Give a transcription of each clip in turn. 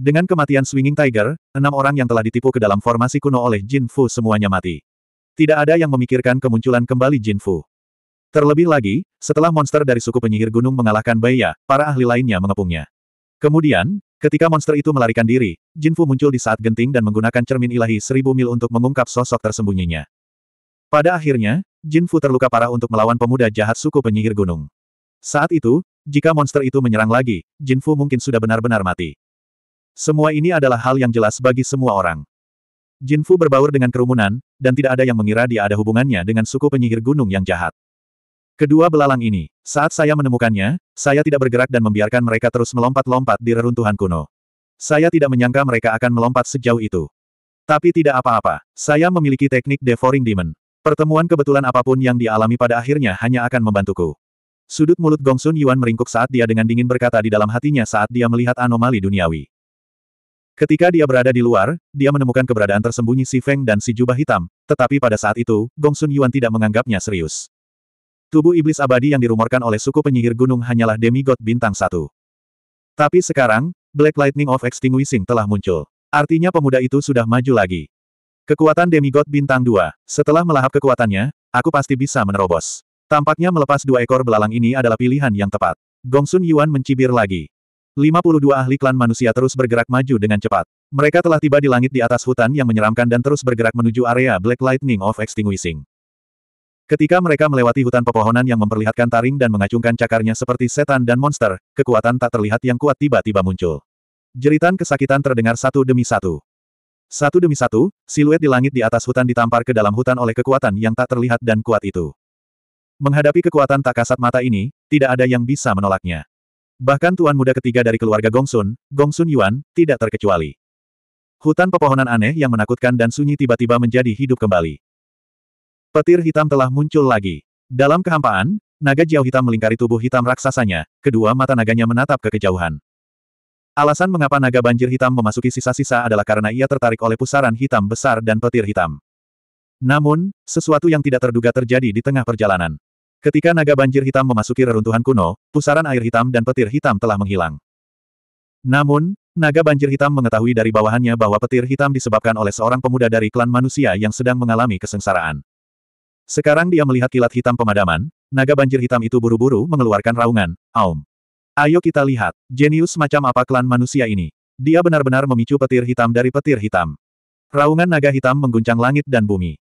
Dengan kematian Swinging Tiger, enam orang yang telah ditipu ke dalam formasi kuno oleh Jin Fu semuanya mati. Tidak ada yang memikirkan kemunculan kembali Jin Fu. Terlebih lagi, setelah monster dari suku penyihir gunung mengalahkan Baiya, para ahli lainnya mengepungnya. Kemudian, ketika monster itu melarikan diri, Jin Fu muncul di saat genting dan menggunakan cermin ilahi seribu mil untuk mengungkap sosok tersembunyinya. Pada akhirnya, Jin Fu terluka parah untuk melawan pemuda jahat suku penyihir gunung. Saat itu, jika monster itu menyerang lagi, Jin Fu mungkin sudah benar-benar mati. Semua ini adalah hal yang jelas bagi semua orang. Jin Fu berbaur dengan kerumunan, dan tidak ada yang mengira dia ada hubungannya dengan suku penyihir gunung yang jahat. Kedua belalang ini, saat saya menemukannya, saya tidak bergerak dan membiarkan mereka terus melompat-lompat di reruntuhan kuno. Saya tidak menyangka mereka akan melompat sejauh itu. Tapi tidak apa-apa, saya memiliki teknik devouring demon. Pertemuan kebetulan apapun yang dialami pada akhirnya hanya akan membantuku. Sudut mulut Gongsun Yuan meringkuk saat dia dengan dingin berkata di dalam hatinya saat dia melihat anomali duniawi. Ketika dia berada di luar, dia menemukan keberadaan tersembunyi Si Feng dan si jubah hitam, tetapi pada saat itu, Gong Sun Yuan tidak menganggapnya serius. Tubuh iblis abadi yang dirumorkan oleh suku penyihir gunung hanyalah demigod bintang satu. Tapi sekarang, Black Lightning of Extinguishing telah muncul. Artinya pemuda itu sudah maju lagi. Kekuatan demigod bintang dua. Setelah melahap kekuatannya, aku pasti bisa menerobos. Tampaknya melepas dua ekor belalang ini adalah pilihan yang tepat. Gongsun Yuan mencibir lagi. 52 ahli klan manusia terus bergerak maju dengan cepat. Mereka telah tiba di langit di atas hutan yang menyeramkan dan terus bergerak menuju area Black Lightning of Extinguishing. Ketika mereka melewati hutan pepohonan yang memperlihatkan taring dan mengacungkan cakarnya seperti setan dan monster, kekuatan tak terlihat yang kuat tiba-tiba muncul. Jeritan kesakitan terdengar satu demi satu. Satu demi satu, siluet di langit di atas hutan ditampar ke dalam hutan oleh kekuatan yang tak terlihat dan kuat itu. Menghadapi kekuatan tak kasat mata ini, tidak ada yang bisa menolaknya. Bahkan tuan muda ketiga dari keluarga Gongsun, Gongsun Yuan, tidak terkecuali. Hutan pepohonan aneh yang menakutkan dan sunyi tiba-tiba menjadi hidup kembali. Petir hitam telah muncul lagi. Dalam kehampaan, naga jiao hitam melingkari tubuh hitam raksasanya, kedua mata naganya menatap ke kejauhan. Alasan mengapa naga banjir hitam memasuki sisa-sisa adalah karena ia tertarik oleh pusaran hitam besar dan petir hitam. Namun, sesuatu yang tidak terduga terjadi di tengah perjalanan. Ketika naga banjir hitam memasuki reruntuhan kuno, pusaran air hitam dan petir hitam telah menghilang. Namun, naga banjir hitam mengetahui dari bawahannya bahwa petir hitam disebabkan oleh seorang pemuda dari klan manusia yang sedang mengalami kesengsaraan. Sekarang dia melihat kilat hitam pemadaman, naga banjir hitam itu buru-buru mengeluarkan raungan, Aum. Ayo kita lihat, jenius macam apa klan manusia ini. Dia benar-benar memicu petir hitam dari petir hitam. Raungan naga hitam mengguncang langit dan bumi.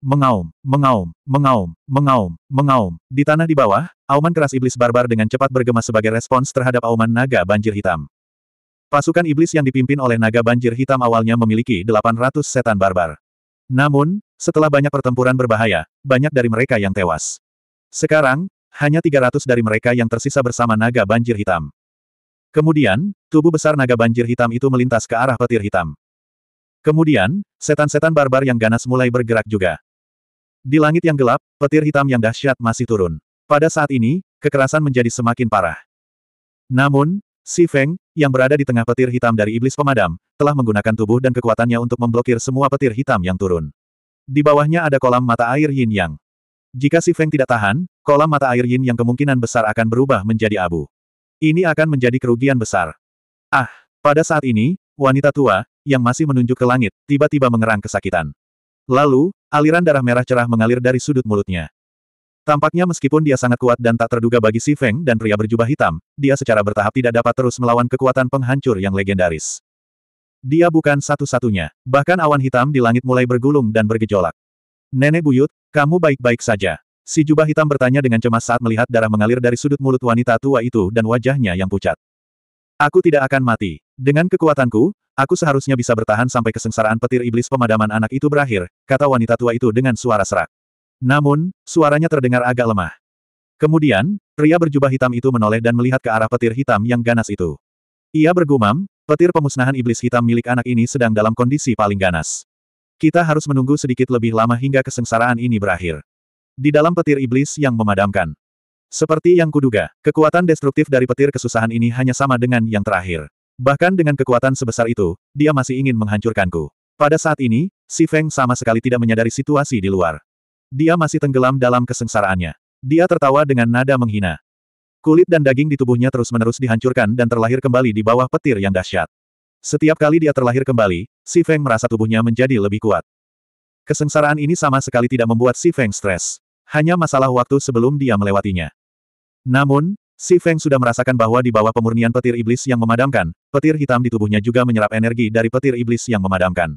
Mengaum, mengaum, mengaum, mengaum, mengaum. Di tanah di bawah, auman keras iblis barbar dengan cepat bergema sebagai respons terhadap auman naga banjir hitam. Pasukan iblis yang dipimpin oleh naga banjir hitam awalnya memiliki 800 setan barbar. Namun, setelah banyak pertempuran berbahaya, banyak dari mereka yang tewas. Sekarang, hanya 300 dari mereka yang tersisa bersama naga banjir hitam. Kemudian, tubuh besar naga banjir hitam itu melintas ke arah petir hitam. Kemudian, setan-setan barbar yang ganas mulai bergerak juga. Di langit yang gelap, petir hitam yang dahsyat masih turun. Pada saat ini, kekerasan menjadi semakin parah. Namun, Si Feng, yang berada di tengah petir hitam dari iblis pemadam, telah menggunakan tubuh dan kekuatannya untuk memblokir semua petir hitam yang turun. Di bawahnya ada kolam mata air yin yang. Jika Si Feng tidak tahan, kolam mata air yin yang kemungkinan besar akan berubah menjadi abu. Ini akan menjadi kerugian besar. Ah, pada saat ini, wanita tua, yang masih menunjuk ke langit, tiba-tiba mengerang kesakitan. Lalu, aliran darah merah cerah mengalir dari sudut mulutnya. Tampaknya meskipun dia sangat kuat dan tak terduga bagi Si Feng dan pria berjubah hitam, dia secara bertahap tidak dapat terus melawan kekuatan penghancur yang legendaris. Dia bukan satu-satunya, bahkan awan hitam di langit mulai bergulung dan bergejolak. Nenek buyut, kamu baik-baik saja. Si jubah hitam bertanya dengan cemas saat melihat darah mengalir dari sudut mulut wanita tua itu dan wajahnya yang pucat. Aku tidak akan mati. Dengan kekuatanku, Aku seharusnya bisa bertahan sampai kesengsaraan petir iblis pemadaman anak itu berakhir, kata wanita tua itu dengan suara serak. Namun, suaranya terdengar agak lemah. Kemudian, pria berjubah hitam itu menoleh dan melihat ke arah petir hitam yang ganas itu. Ia bergumam, petir pemusnahan iblis hitam milik anak ini sedang dalam kondisi paling ganas. Kita harus menunggu sedikit lebih lama hingga kesengsaraan ini berakhir. Di dalam petir iblis yang memadamkan. Seperti yang kuduga, kekuatan destruktif dari petir kesusahan ini hanya sama dengan yang terakhir. Bahkan dengan kekuatan sebesar itu, dia masih ingin menghancurkanku. Pada saat ini, Si Feng sama sekali tidak menyadari situasi di luar. Dia masih tenggelam dalam kesengsaraannya. Dia tertawa dengan nada menghina. Kulit dan daging di tubuhnya terus-menerus dihancurkan dan terlahir kembali di bawah petir yang dahsyat. Setiap kali dia terlahir kembali, Si Feng merasa tubuhnya menjadi lebih kuat. Kesengsaraan ini sama sekali tidak membuat Si Feng stres. Hanya masalah waktu sebelum dia melewatinya. Namun, Si Feng sudah merasakan bahwa di bawah pemurnian petir iblis yang memadamkan, Petir hitam di tubuhnya juga menyerap energi dari petir iblis yang memadamkan.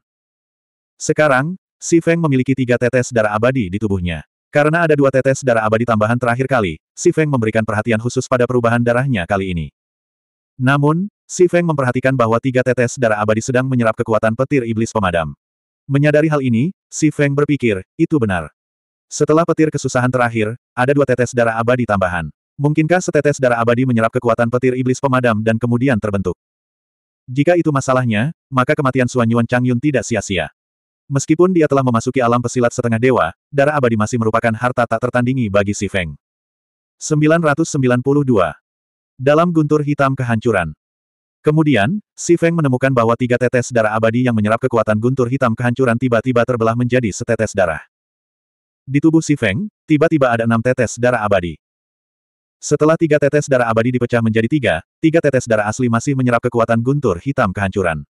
Sekarang, Si Feng memiliki tiga tetes darah abadi di tubuhnya. Karena ada dua tetes darah abadi tambahan terakhir kali, Si Feng memberikan perhatian khusus pada perubahan darahnya kali ini. Namun, Si Feng memperhatikan bahwa tiga tetes darah abadi sedang menyerap kekuatan petir iblis pemadam. Menyadari hal ini, Si Feng berpikir, itu benar. Setelah petir kesusahan terakhir, ada dua tetes darah abadi tambahan. Mungkinkah setetes darah abadi menyerap kekuatan petir iblis pemadam dan kemudian terbentuk? Jika itu masalahnya, maka kematian Suan Yuan Chang Yun tidak sia-sia. Meskipun dia telah memasuki alam pesilat setengah dewa, darah abadi masih merupakan harta tak tertandingi bagi si Feng. 992. Dalam guntur hitam kehancuran. Kemudian, si Feng menemukan bahwa tiga tetes darah abadi yang menyerap kekuatan guntur hitam kehancuran tiba-tiba terbelah menjadi setetes darah. Di tubuh si Feng, tiba-tiba ada enam tetes darah abadi. Setelah tiga tetes darah abadi dipecah menjadi tiga, tiga tetes darah asli masih menyerap kekuatan guntur hitam kehancuran.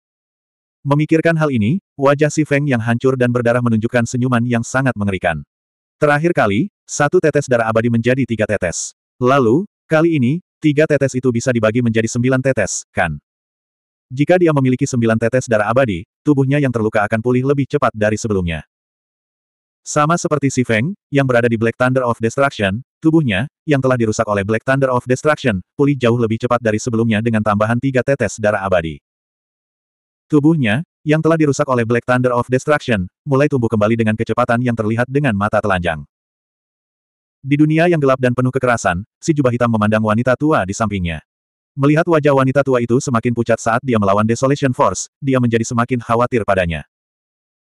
Memikirkan hal ini, wajah si Feng yang hancur dan berdarah menunjukkan senyuman yang sangat mengerikan. Terakhir kali, satu tetes darah abadi menjadi tiga tetes. Lalu, kali ini, tiga tetes itu bisa dibagi menjadi sembilan tetes, kan? Jika dia memiliki sembilan tetes darah abadi, tubuhnya yang terluka akan pulih lebih cepat dari sebelumnya. Sama seperti si Feng, yang berada di Black Thunder of Destruction, Tubuhnya, yang telah dirusak oleh Black Thunder of Destruction, pulih jauh lebih cepat dari sebelumnya dengan tambahan tiga tetes darah abadi. Tubuhnya, yang telah dirusak oleh Black Thunder of Destruction, mulai tumbuh kembali dengan kecepatan yang terlihat dengan mata telanjang. Di dunia yang gelap dan penuh kekerasan, si jubah hitam memandang wanita tua di sampingnya. Melihat wajah wanita tua itu semakin pucat saat dia melawan Desolation Force, dia menjadi semakin khawatir padanya.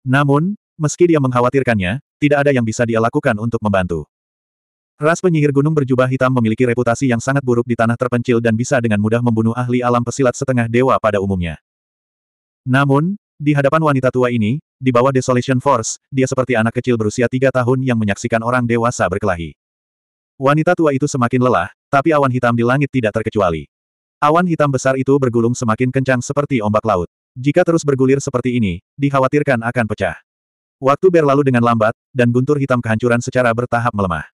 Namun, meski dia mengkhawatirkannya, tidak ada yang bisa dia lakukan untuk membantu. Ras penyihir gunung berjubah hitam memiliki reputasi yang sangat buruk di tanah terpencil dan bisa dengan mudah membunuh ahli alam pesilat setengah dewa pada umumnya. Namun, di hadapan wanita tua ini, di bawah Desolation Force, dia seperti anak kecil berusia tiga tahun yang menyaksikan orang dewasa berkelahi. Wanita tua itu semakin lelah, tapi awan hitam di langit tidak terkecuali. Awan hitam besar itu bergulung semakin kencang seperti ombak laut. Jika terus bergulir seperti ini, dikhawatirkan akan pecah. Waktu berlalu dengan lambat, dan guntur hitam kehancuran secara bertahap melemah.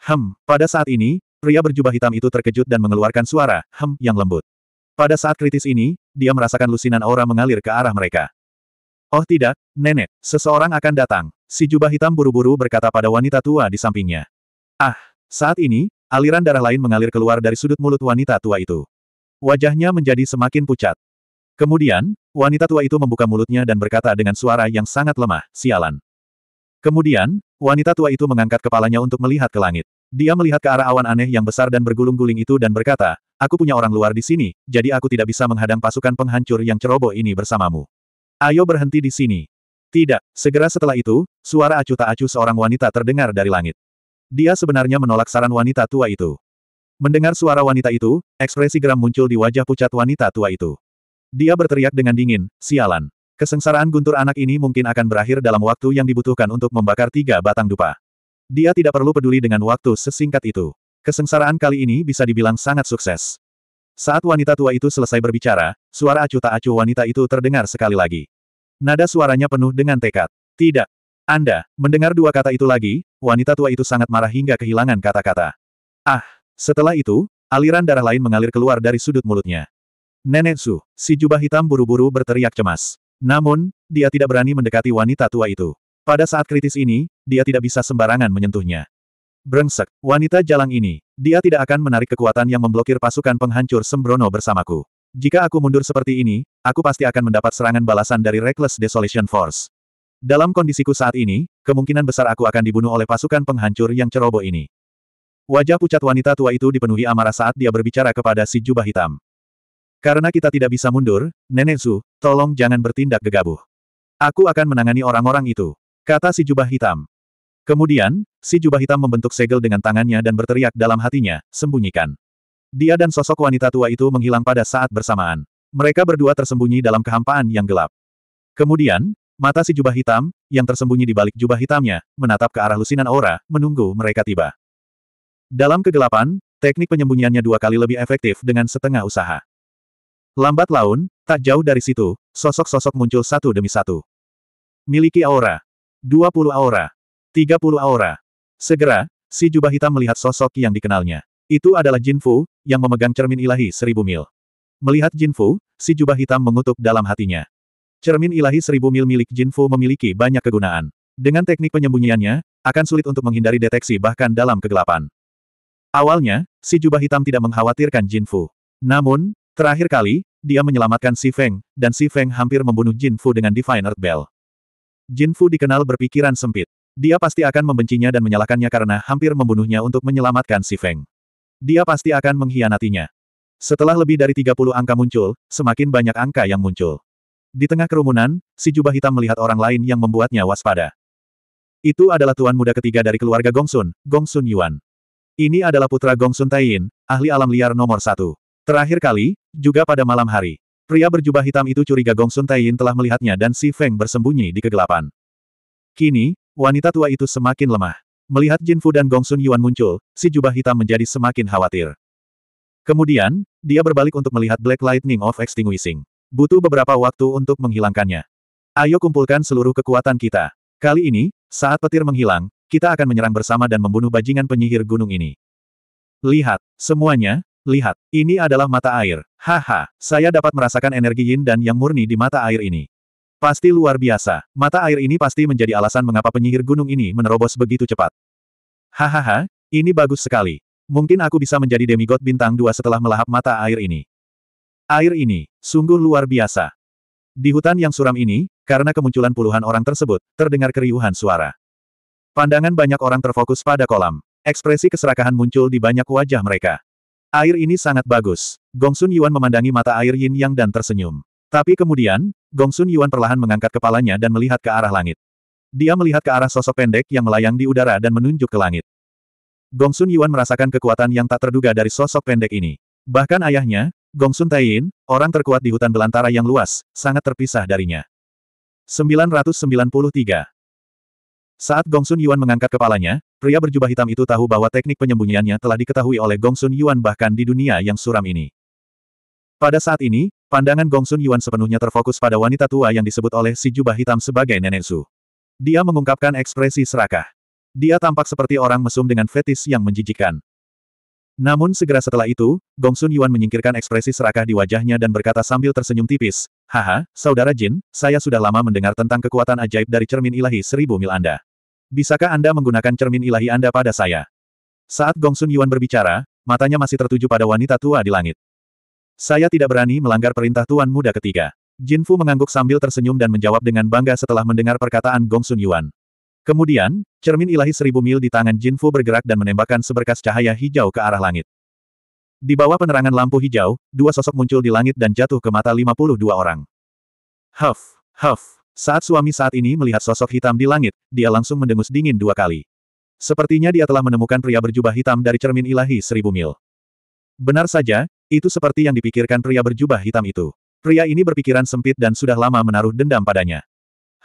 Hem, pada saat ini, pria berjubah hitam itu terkejut dan mengeluarkan suara, hem, yang lembut. Pada saat kritis ini, dia merasakan lusinan aura mengalir ke arah mereka. Oh tidak, nenek, seseorang akan datang. Si jubah hitam buru-buru berkata pada wanita tua di sampingnya. Ah, saat ini, aliran darah lain mengalir keluar dari sudut mulut wanita tua itu. Wajahnya menjadi semakin pucat. Kemudian, wanita tua itu membuka mulutnya dan berkata dengan suara yang sangat lemah, sialan. Kemudian, Wanita tua itu mengangkat kepalanya untuk melihat ke langit. Dia melihat ke arah awan aneh yang besar dan bergulung-guling itu dan berkata, Aku punya orang luar di sini, jadi aku tidak bisa menghadang pasukan penghancur yang ceroboh ini bersamamu. Ayo berhenti di sini. Tidak, segera setelah itu, suara acuh tak acuh seorang wanita terdengar dari langit. Dia sebenarnya menolak saran wanita tua itu. Mendengar suara wanita itu, ekspresi geram muncul di wajah pucat wanita tua itu. Dia berteriak dengan dingin, sialan. Kesengsaraan guntur anak ini mungkin akan berakhir dalam waktu yang dibutuhkan untuk membakar tiga batang dupa. Dia tidak perlu peduli dengan waktu sesingkat itu. Kesengsaraan kali ini bisa dibilang sangat sukses. Saat wanita tua itu selesai berbicara, suara acuh tak acuh wanita itu terdengar sekali lagi. Nada suaranya penuh dengan tekad. Tidak. Anda, mendengar dua kata itu lagi, wanita tua itu sangat marah hingga kehilangan kata-kata. Ah, setelah itu, aliran darah lain mengalir keluar dari sudut mulutnya. Nenek Su, si jubah hitam buru-buru berteriak cemas. Namun, dia tidak berani mendekati wanita tua itu. Pada saat kritis ini, dia tidak bisa sembarangan menyentuhnya. Brengsek, wanita jalang ini, dia tidak akan menarik kekuatan yang memblokir pasukan penghancur sembrono bersamaku. Jika aku mundur seperti ini, aku pasti akan mendapat serangan balasan dari Reckless Desolation Force. Dalam kondisiku saat ini, kemungkinan besar aku akan dibunuh oleh pasukan penghancur yang ceroboh ini. Wajah pucat wanita tua itu dipenuhi amarah saat dia berbicara kepada si jubah hitam. Karena kita tidak bisa mundur, Nenek Zu, tolong jangan bertindak gegabah. Aku akan menangani orang-orang itu. Kata si jubah hitam. Kemudian, si jubah hitam membentuk segel dengan tangannya dan berteriak dalam hatinya, sembunyikan. Dia dan sosok wanita tua itu menghilang pada saat bersamaan. Mereka berdua tersembunyi dalam kehampaan yang gelap. Kemudian, mata si jubah hitam, yang tersembunyi di balik jubah hitamnya, menatap ke arah lusinan aura, menunggu mereka tiba. Dalam kegelapan, teknik penyembunyiannya dua kali lebih efektif dengan setengah usaha. Lambat laun, tak jauh dari situ, sosok-sosok muncul satu demi satu. Miliki aura. 20 aura. 30 aura. Segera, si jubah hitam melihat sosok yang dikenalnya. Itu adalah Jin Fu, yang memegang cermin ilahi seribu mil. Melihat Jin Fu, si jubah hitam mengutuk dalam hatinya. Cermin ilahi seribu mil milik Jin Fu memiliki banyak kegunaan. Dengan teknik penyembunyiannya, akan sulit untuk menghindari deteksi bahkan dalam kegelapan. Awalnya, si jubah hitam tidak mengkhawatirkan Jin Fu. Namun, Terakhir kali, dia menyelamatkan Si Feng, dan Si Feng hampir membunuh Jin Fu dengan Divine Earth Bell. Jin Fu dikenal berpikiran sempit. Dia pasti akan membencinya dan menyalahkannya karena hampir membunuhnya untuk menyelamatkan Si Feng. Dia pasti akan mengkhianatinya. Setelah lebih dari 30 angka muncul, semakin banyak angka yang muncul. Di tengah kerumunan, si jubah hitam melihat orang lain yang membuatnya waspada. Itu adalah tuan muda ketiga dari keluarga Gongsun, Gongsun Yuan. Ini adalah putra Gongsun Taiyin, ahli alam liar nomor satu. Terakhir kali, juga pada malam hari, pria berjubah hitam itu curiga Gong Sun Taiyin telah melihatnya dan Si Feng bersembunyi di kegelapan. Kini, wanita tua itu semakin lemah. Melihat Jin Fu dan Gong Sun Yuan muncul, si jubah hitam menjadi semakin khawatir. Kemudian, dia berbalik untuk melihat Black Lightning of Extinguishing. Butuh beberapa waktu untuk menghilangkannya. Ayo kumpulkan seluruh kekuatan kita. Kali ini, saat petir menghilang, kita akan menyerang bersama dan membunuh bajingan penyihir gunung ini. Lihat, semuanya, Lihat, ini adalah mata air. Haha, saya dapat merasakan energi yin dan yang murni di mata air ini. Pasti luar biasa. Mata air ini pasti menjadi alasan mengapa penyihir gunung ini menerobos begitu cepat. Hahaha, ini bagus sekali. Mungkin aku bisa menjadi demigod bintang dua setelah melahap mata air ini. Air ini, sungguh luar biasa. Di hutan yang suram ini, karena kemunculan puluhan orang tersebut, terdengar keriuhan suara. Pandangan banyak orang terfokus pada kolam. Ekspresi keserakahan muncul di banyak wajah mereka. Air ini sangat bagus. Gongsun Yuan memandangi mata air Yin Yang dan tersenyum. Tapi kemudian, Gongsun Yuan perlahan mengangkat kepalanya dan melihat ke arah langit. Dia melihat ke arah sosok pendek yang melayang di udara dan menunjuk ke langit. Gongsun Yuan merasakan kekuatan yang tak terduga dari sosok pendek ini. Bahkan ayahnya, Gongsun Taiyin, orang terkuat di hutan belantara yang luas, sangat terpisah darinya. 993. Saat Gongsun Yuan mengangkat kepalanya, pria berjubah hitam itu tahu bahwa teknik penyembunyiannya telah diketahui oleh Gongsun Yuan bahkan di dunia yang suram ini. Pada saat ini, pandangan Gongsun Yuan sepenuhnya terfokus pada wanita tua yang disebut oleh si jubah hitam sebagai Nenek Su. Dia mengungkapkan ekspresi serakah. Dia tampak seperti orang mesum dengan fetis yang menjijikkan. Namun segera setelah itu, Gongsun Yuan menyingkirkan ekspresi serakah di wajahnya dan berkata sambil tersenyum tipis, Haha, Saudara Jin, saya sudah lama mendengar tentang kekuatan ajaib dari cermin ilahi seribu mil Anda. Bisakah Anda menggunakan cermin ilahi Anda pada saya? Saat Gongsun Yuan berbicara, matanya masih tertuju pada wanita tua di langit. Saya tidak berani melanggar perintah Tuan Muda ketiga. Jin Fu mengangguk sambil tersenyum dan menjawab dengan bangga setelah mendengar perkataan Gongsun Yuan. Kemudian, cermin ilahi seribu mil di tangan Jin Fu bergerak dan menembakkan seberkas cahaya hijau ke arah langit. Di bawah penerangan lampu hijau, dua sosok muncul di langit dan jatuh ke mata 52 orang. Huff, huff, saat suami saat ini melihat sosok hitam di langit, dia langsung mendengus dingin dua kali. Sepertinya dia telah menemukan pria berjubah hitam dari cermin ilahi seribu mil. Benar saja, itu seperti yang dipikirkan pria berjubah hitam itu. Pria ini berpikiran sempit dan sudah lama menaruh dendam padanya.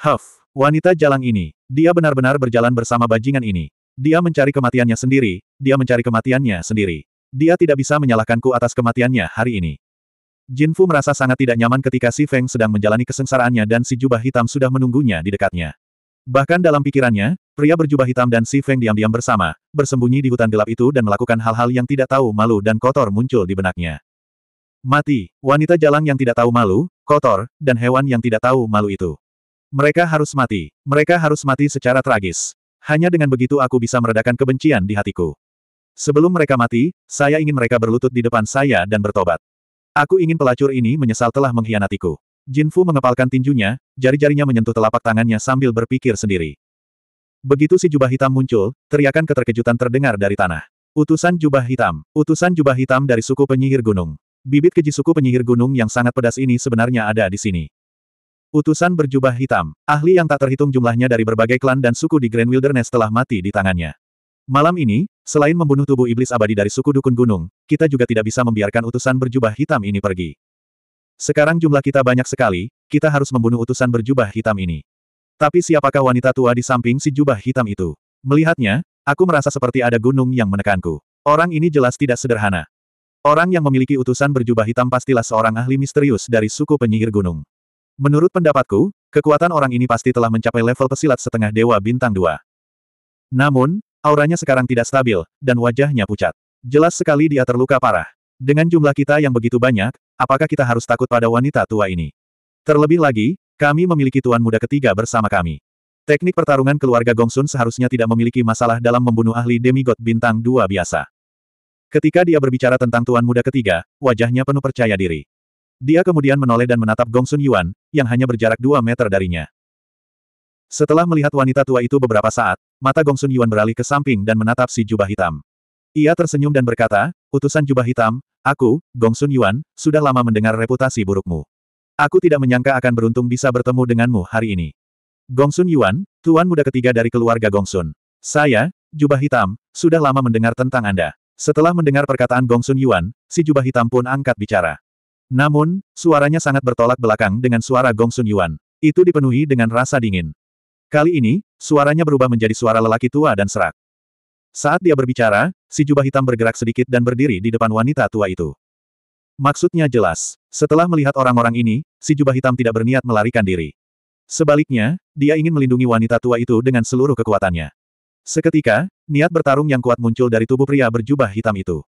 Huff, wanita jalang ini, dia benar-benar berjalan bersama bajingan ini. Dia mencari kematiannya sendiri, dia mencari kematiannya sendiri. Dia tidak bisa menyalahkanku atas kematiannya hari ini. Jin Fu merasa sangat tidak nyaman ketika Si Feng sedang menjalani kesengsaraannya dan si jubah hitam sudah menunggunya di dekatnya. Bahkan dalam pikirannya, pria berjubah hitam dan Si Feng diam-diam bersama, bersembunyi di hutan gelap itu dan melakukan hal-hal yang tidak tahu malu dan kotor muncul di benaknya. Mati, wanita jalang yang tidak tahu malu, kotor, dan hewan yang tidak tahu malu itu. Mereka harus mati. Mereka harus mati secara tragis. Hanya dengan begitu aku bisa meredakan kebencian di hatiku. Sebelum mereka mati, saya ingin mereka berlutut di depan saya dan bertobat. Aku ingin pelacur ini menyesal telah mengkhianatiku. Jin Fu mengepalkan tinjunya, jari-jarinya menyentuh telapak tangannya sambil berpikir sendiri. Begitu si jubah hitam muncul, teriakan keterkejutan terdengar dari tanah. Utusan jubah hitam, utusan jubah hitam dari suku penyihir gunung. Bibit keji suku penyihir gunung yang sangat pedas ini sebenarnya ada di sini. Utusan berjubah hitam, ahli yang tak terhitung jumlahnya dari berbagai klan dan suku di Grand Wilderness telah mati di tangannya. Malam ini, Selain membunuh tubuh iblis abadi dari suku Dukun Gunung, kita juga tidak bisa membiarkan utusan berjubah hitam ini pergi. Sekarang jumlah kita banyak sekali, kita harus membunuh utusan berjubah hitam ini. Tapi siapakah wanita tua di samping si jubah hitam itu? Melihatnya, aku merasa seperti ada gunung yang menekanku. Orang ini jelas tidak sederhana. Orang yang memiliki utusan berjubah hitam pastilah seorang ahli misterius dari suku penyihir gunung. Menurut pendapatku, kekuatan orang ini pasti telah mencapai level pesilat setengah dewa bintang dua. Namun, Auranya sekarang tidak stabil, dan wajahnya pucat. Jelas sekali dia terluka parah. Dengan jumlah kita yang begitu banyak, apakah kita harus takut pada wanita tua ini? Terlebih lagi, kami memiliki tuan muda ketiga bersama kami. Teknik pertarungan keluarga Gongsun seharusnya tidak memiliki masalah dalam membunuh ahli demigod bintang dua biasa. Ketika dia berbicara tentang tuan muda ketiga, wajahnya penuh percaya diri. Dia kemudian menoleh dan menatap Gongsun Yuan, yang hanya berjarak dua meter darinya. Setelah melihat wanita tua itu beberapa saat, mata Gongsun Yuan beralih ke samping dan menatap si jubah hitam. Ia tersenyum dan berkata, utusan jubah hitam, aku, Gongsun Yuan, sudah lama mendengar reputasi burukmu. Aku tidak menyangka akan beruntung bisa bertemu denganmu hari ini. Gongsun Yuan, tuan muda ketiga dari keluarga Gongsun. Saya, jubah hitam, sudah lama mendengar tentang Anda. Setelah mendengar perkataan Gongsun Yuan, si jubah hitam pun angkat bicara. Namun, suaranya sangat bertolak belakang dengan suara Gongsun Yuan. Itu dipenuhi dengan rasa dingin. Kali ini, suaranya berubah menjadi suara lelaki tua dan serak. Saat dia berbicara, si jubah hitam bergerak sedikit dan berdiri di depan wanita tua itu. Maksudnya jelas, setelah melihat orang-orang ini, si jubah hitam tidak berniat melarikan diri. Sebaliknya, dia ingin melindungi wanita tua itu dengan seluruh kekuatannya. Seketika, niat bertarung yang kuat muncul dari tubuh pria berjubah hitam itu.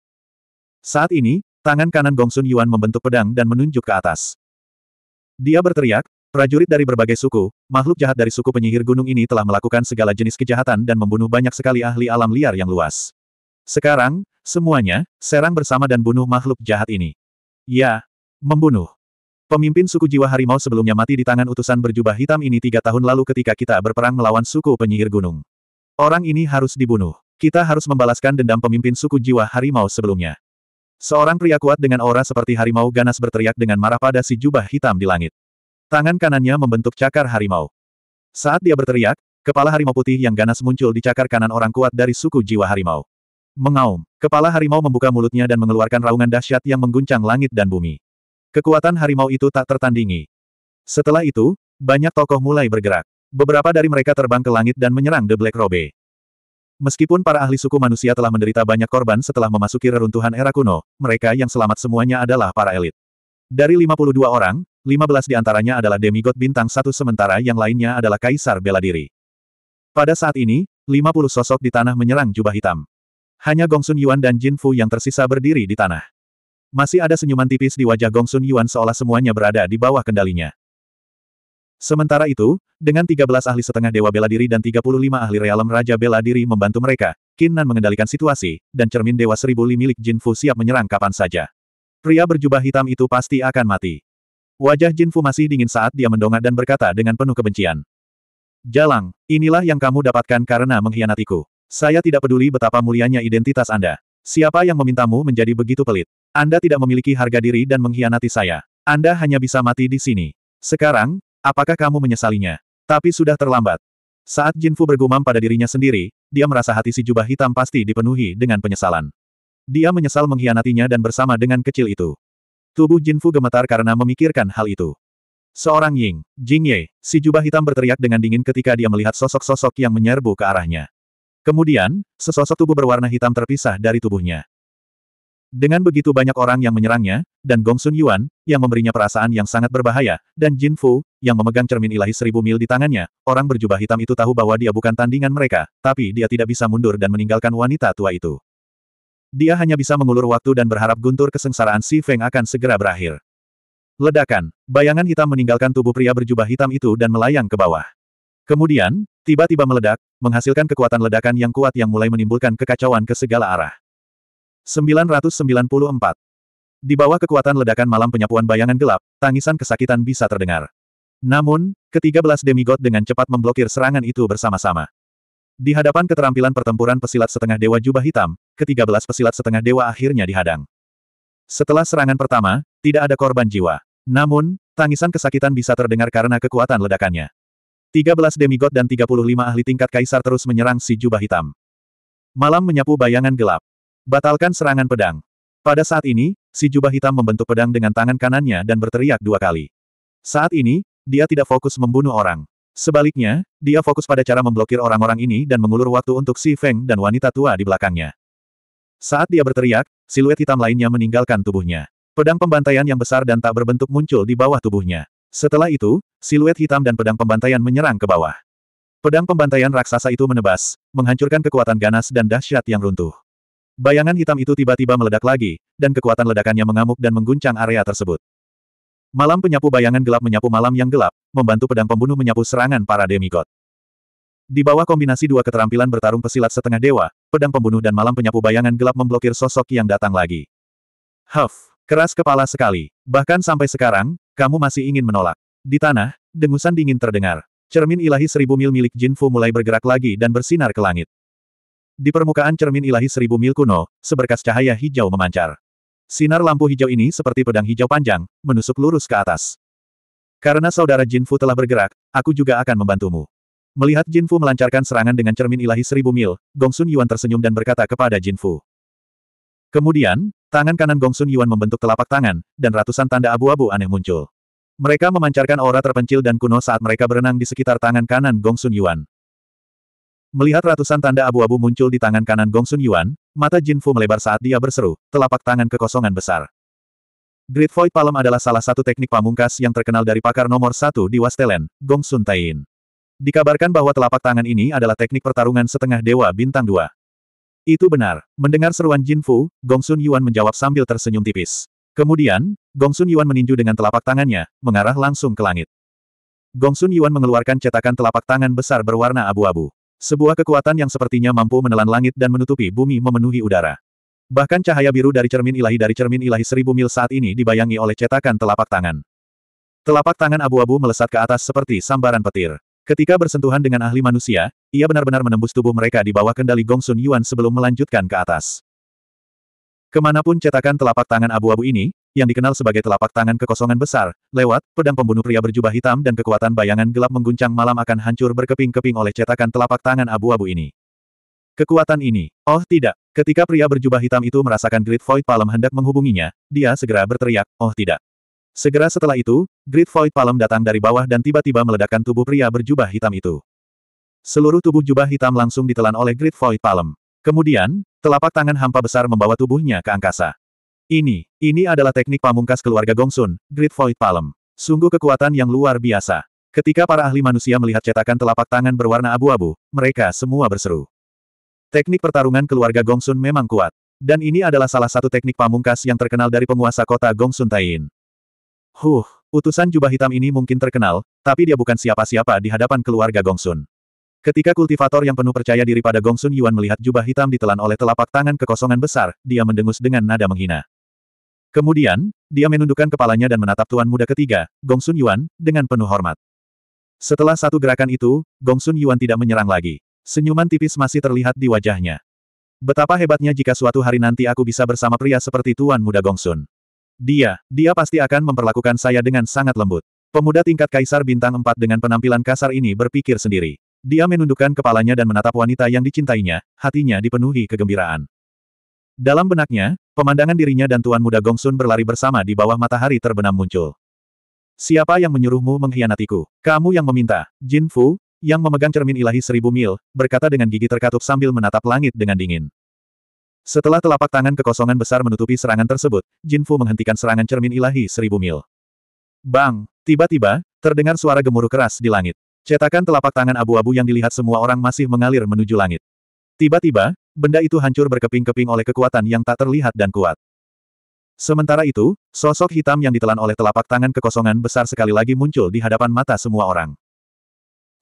Saat ini, tangan kanan Gongsun Yuan membentuk pedang dan menunjuk ke atas. Dia berteriak, Prajurit dari berbagai suku, makhluk jahat dari suku penyihir gunung ini telah melakukan segala jenis kejahatan dan membunuh banyak sekali ahli alam liar yang luas. Sekarang, semuanya, serang bersama dan bunuh makhluk jahat ini. Ya, membunuh. Pemimpin suku jiwa harimau sebelumnya mati di tangan utusan berjubah hitam ini tiga tahun lalu ketika kita berperang melawan suku penyihir gunung. Orang ini harus dibunuh. Kita harus membalaskan dendam pemimpin suku jiwa harimau sebelumnya. Seorang pria kuat dengan aura seperti harimau ganas berteriak dengan marah pada si jubah hitam di langit. Tangan kanannya membentuk cakar harimau. Saat dia berteriak, kepala harimau putih yang ganas muncul di cakar kanan orang kuat dari suku jiwa harimau. Mengaum, kepala harimau membuka mulutnya dan mengeluarkan raungan dahsyat yang mengguncang langit dan bumi. Kekuatan harimau itu tak tertandingi. Setelah itu, banyak tokoh mulai bergerak. Beberapa dari mereka terbang ke langit dan menyerang The Black Robe. Meskipun para ahli suku manusia telah menderita banyak korban setelah memasuki reruntuhan era kuno, mereka yang selamat semuanya adalah para elit. Dari 52 orang, 15 di antaranya adalah demigod bintang satu sementara yang lainnya adalah kaisar bela diri. Pada saat ini, 50 sosok di tanah menyerang jubah hitam. Hanya Gongsun Yuan dan Jin Fu yang tersisa berdiri di tanah. Masih ada senyuman tipis di wajah Gongsun Yuan seolah semuanya berada di bawah kendalinya. Sementara itu, dengan 13 ahli setengah Dewa Bela Diri dan 35 ahli Realem Raja Bela Diri membantu mereka, Kinnan mengendalikan situasi, dan cermin Dewa Seribu Li milik Jin Fu siap menyerang kapan saja. Pria berjubah hitam itu pasti akan mati. Wajah Jin Fu masih dingin saat dia mendongak dan berkata dengan penuh kebencian. Jalang, inilah yang kamu dapatkan karena mengkhianatiku. Saya tidak peduli betapa mulianya identitas Anda. Siapa yang memintamu menjadi begitu pelit? Anda tidak memiliki harga diri dan mengkhianati saya. Anda hanya bisa mati di sini. Sekarang, apakah kamu menyesalinya? Tapi sudah terlambat. Saat Jin Fu bergumam pada dirinya sendiri, dia merasa hati si jubah hitam pasti dipenuhi dengan penyesalan. Dia menyesal mengkhianatinya dan bersama dengan kecil itu. Tubuh Jin Fu gemetar karena memikirkan hal itu. Seorang Ying, Jing Ye, si jubah hitam berteriak dengan dingin ketika dia melihat sosok-sosok yang menyerbu ke arahnya. Kemudian, sesosok tubuh berwarna hitam terpisah dari tubuhnya. Dengan begitu banyak orang yang menyerangnya, dan Gong Sun Yuan, yang memberinya perasaan yang sangat berbahaya, dan Jin Fu, yang memegang cermin ilahi seribu mil di tangannya, orang berjubah hitam itu tahu bahwa dia bukan tandingan mereka, tapi dia tidak bisa mundur dan meninggalkan wanita tua itu. Dia hanya bisa mengulur waktu dan berharap guntur kesengsaraan Si Feng akan segera berakhir. Ledakan, bayangan hitam meninggalkan tubuh pria berjubah hitam itu dan melayang ke bawah. Kemudian, tiba-tiba meledak, menghasilkan kekuatan ledakan yang kuat yang mulai menimbulkan kekacauan ke segala arah. 994. Di bawah kekuatan ledakan malam penyapuan bayangan gelap, tangisan kesakitan bisa terdengar. Namun, ketiga belas demigod dengan cepat memblokir serangan itu bersama-sama. Di hadapan keterampilan pertempuran pesilat setengah dewa jubah hitam, ketiga belas pesilat setengah dewa akhirnya dihadang. Setelah serangan pertama, tidak ada korban jiwa. Namun, tangisan kesakitan bisa terdengar karena kekuatan ledakannya. Tiga 13 demigod dan tiga puluh lima ahli tingkat kaisar terus menyerang si jubah hitam. Malam menyapu bayangan gelap. Batalkan serangan pedang. Pada saat ini, si jubah hitam membentuk pedang dengan tangan kanannya dan berteriak dua kali. Saat ini, dia tidak fokus membunuh orang. Sebaliknya, dia fokus pada cara memblokir orang-orang ini dan mengulur waktu untuk Si Feng dan wanita tua di belakangnya. Saat dia berteriak, siluet hitam lainnya meninggalkan tubuhnya. Pedang pembantaian yang besar dan tak berbentuk muncul di bawah tubuhnya. Setelah itu, siluet hitam dan pedang pembantaian menyerang ke bawah. Pedang pembantaian raksasa itu menebas, menghancurkan kekuatan ganas dan dahsyat yang runtuh. Bayangan hitam itu tiba-tiba meledak lagi, dan kekuatan ledakannya mengamuk dan mengguncang area tersebut. Malam penyapu bayangan gelap menyapu malam yang gelap, membantu pedang pembunuh menyapu serangan para demigod. Di bawah kombinasi dua keterampilan bertarung pesilat setengah dewa, pedang pembunuh dan malam penyapu bayangan gelap memblokir sosok yang datang lagi. Huff, keras kepala sekali. Bahkan sampai sekarang, kamu masih ingin menolak. Di tanah, dengusan dingin terdengar. Cermin ilahi seribu mil milik Jin Fu mulai bergerak lagi dan bersinar ke langit. Di permukaan cermin ilahi seribu mil kuno, seberkas cahaya hijau memancar. Sinar lampu hijau ini seperti pedang hijau panjang, menusuk lurus ke atas. Karena saudara Jin Fu telah bergerak, aku juga akan membantumu. Melihat Jin Fu melancarkan serangan dengan cermin ilahi seribu mil, Gong Sun Yuan tersenyum dan berkata kepada Jin Fu. Kemudian, tangan kanan Gong Sun Yuan membentuk telapak tangan, dan ratusan tanda abu-abu aneh muncul. Mereka memancarkan aura terpencil dan kuno saat mereka berenang di sekitar tangan kanan Gong Sun Yuan. Melihat ratusan tanda abu-abu muncul di tangan kanan Gong Sun Yuan, Mata Jin Fu melebar saat dia berseru, telapak tangan kekosongan besar. Great Void Palm adalah salah satu teknik pamungkas yang terkenal dari pakar nomor satu di Wastelen, Gong Sun Tain. Dikabarkan bahwa telapak tangan ini adalah teknik pertarungan setengah dewa bintang dua. Itu benar. Mendengar seruan Jin Fu, Gong Sun Yuan menjawab sambil tersenyum tipis. Kemudian, Gong Sun Yuan meninju dengan telapak tangannya, mengarah langsung ke langit. Gong Sun Yuan mengeluarkan cetakan telapak tangan besar berwarna abu-abu. Sebuah kekuatan yang sepertinya mampu menelan langit dan menutupi bumi memenuhi udara. Bahkan cahaya biru dari cermin ilahi dari cermin ilahi seribu mil saat ini dibayangi oleh cetakan telapak tangan. Telapak tangan abu-abu melesat ke atas seperti sambaran petir. Ketika bersentuhan dengan ahli manusia, ia benar-benar menembus tubuh mereka di bawah kendali Gongsun Yuan sebelum melanjutkan ke atas. Kemanapun cetakan telapak tangan abu-abu ini, yang dikenal sebagai telapak tangan kekosongan besar, lewat, pedang pembunuh pria berjubah hitam dan kekuatan bayangan gelap mengguncang malam akan hancur berkeping-keping oleh cetakan telapak tangan abu-abu ini. Kekuatan ini, oh tidak, ketika pria berjubah hitam itu merasakan Great Void Palem hendak menghubunginya, dia segera berteriak, oh tidak. Segera setelah itu, Great Void Palem datang dari bawah dan tiba-tiba meledakkan tubuh pria berjubah hitam itu. Seluruh tubuh jubah hitam langsung ditelan oleh Great Void Palem. Kemudian, telapak tangan hampa besar membawa tubuhnya ke angkasa. Ini, ini adalah teknik pamungkas keluarga Gongsun, Great Void Palm. Sungguh kekuatan yang luar biasa. Ketika para ahli manusia melihat cetakan telapak tangan berwarna abu-abu, mereka semua berseru. Teknik pertarungan keluarga Gongsun memang kuat. Dan ini adalah salah satu teknik pamungkas yang terkenal dari penguasa kota Gongsun Tain. Huh, utusan jubah hitam ini mungkin terkenal, tapi dia bukan siapa-siapa di hadapan keluarga Gongsun. Ketika kultivator yang penuh percaya diri pada Gongsun Yuan melihat jubah hitam ditelan oleh telapak tangan kekosongan besar, dia mendengus dengan nada menghina. Kemudian, dia menundukkan kepalanya dan menatap tuan muda ketiga, Gong Sun Yuan, dengan penuh hormat. Setelah satu gerakan itu, Gong Sun Yuan tidak menyerang lagi. Senyuman tipis masih terlihat di wajahnya. Betapa hebatnya jika suatu hari nanti aku bisa bersama pria seperti tuan muda Gong Sun. Dia, dia pasti akan memperlakukan saya dengan sangat lembut. Pemuda tingkat kaisar bintang 4 dengan penampilan kasar ini berpikir sendiri. Dia menundukkan kepalanya dan menatap wanita yang dicintainya, hatinya dipenuhi kegembiraan. Dalam benaknya, pemandangan dirinya dan Tuan Muda Gongsun berlari bersama di bawah matahari terbenam muncul. Siapa yang menyuruhmu mengkhianatiku? Kamu yang meminta. Jin Fu, yang memegang cermin ilahi seribu mil, berkata dengan gigi terkatup sambil menatap langit dengan dingin. Setelah telapak tangan kekosongan besar menutupi serangan tersebut, Jin Fu menghentikan serangan cermin ilahi seribu mil. Bang! Tiba-tiba, terdengar suara gemuruh keras di langit. Cetakan telapak tangan abu-abu yang dilihat semua orang masih mengalir menuju langit. Tiba-tiba, benda itu hancur berkeping-keping oleh kekuatan yang tak terlihat dan kuat. Sementara itu, sosok hitam yang ditelan oleh telapak tangan kekosongan besar sekali lagi muncul di hadapan mata semua orang.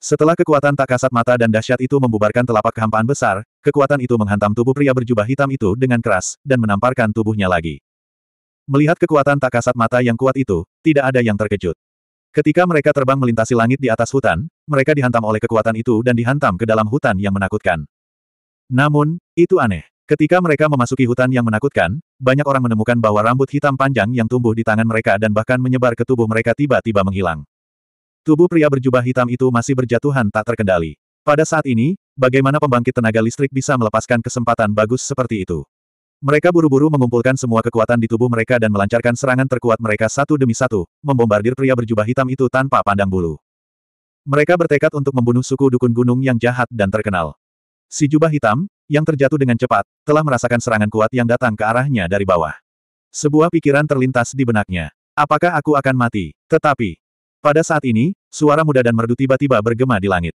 Setelah kekuatan tak kasat mata dan dahsyat itu membubarkan telapak kehampaan besar, kekuatan itu menghantam tubuh pria berjubah hitam itu dengan keras, dan menamparkan tubuhnya lagi. Melihat kekuatan tak kasat mata yang kuat itu, tidak ada yang terkejut. Ketika mereka terbang melintasi langit di atas hutan, mereka dihantam oleh kekuatan itu dan dihantam ke dalam hutan yang menakutkan. Namun, itu aneh. Ketika mereka memasuki hutan yang menakutkan, banyak orang menemukan bahwa rambut hitam panjang yang tumbuh di tangan mereka dan bahkan menyebar ke tubuh mereka tiba-tiba menghilang. Tubuh pria berjubah hitam itu masih berjatuhan tak terkendali. Pada saat ini, bagaimana pembangkit tenaga listrik bisa melepaskan kesempatan bagus seperti itu? Mereka buru-buru mengumpulkan semua kekuatan di tubuh mereka dan melancarkan serangan terkuat mereka satu demi satu, membombardir pria berjubah hitam itu tanpa pandang bulu. Mereka bertekad untuk membunuh suku dukun gunung yang jahat dan terkenal. Si jubah hitam, yang terjatuh dengan cepat, telah merasakan serangan kuat yang datang ke arahnya dari bawah. Sebuah pikiran terlintas di benaknya. Apakah aku akan mati? Tetapi, pada saat ini, suara muda dan merdu tiba-tiba bergema di langit.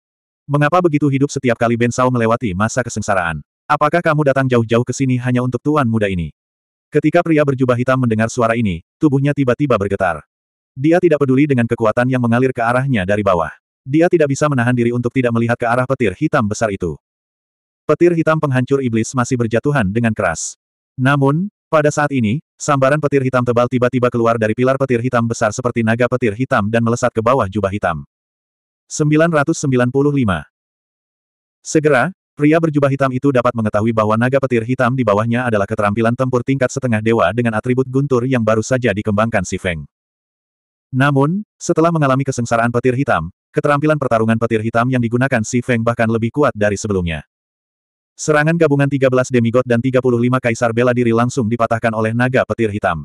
Mengapa begitu hidup setiap kali Ben Sao melewati masa kesengsaraan? Apakah kamu datang jauh-jauh ke sini hanya untuk tuan muda ini? Ketika pria berjubah hitam mendengar suara ini, tubuhnya tiba-tiba bergetar. Dia tidak peduli dengan kekuatan yang mengalir ke arahnya dari bawah. Dia tidak bisa menahan diri untuk tidak melihat ke arah petir hitam besar itu. Petir hitam penghancur iblis masih berjatuhan dengan keras. Namun, pada saat ini, sambaran petir hitam tebal tiba-tiba keluar dari pilar petir hitam besar seperti naga petir hitam dan melesat ke bawah jubah hitam. 995. Segera, pria berjubah hitam itu dapat mengetahui bahwa naga petir hitam di bawahnya adalah keterampilan tempur tingkat setengah dewa dengan atribut guntur yang baru saja dikembangkan si Feng. Namun, setelah mengalami kesengsaraan petir hitam, keterampilan pertarungan petir hitam yang digunakan si Feng bahkan lebih kuat dari sebelumnya. Serangan gabungan 13 demigod dan 35 kaisar bela diri langsung dipatahkan oleh naga petir hitam.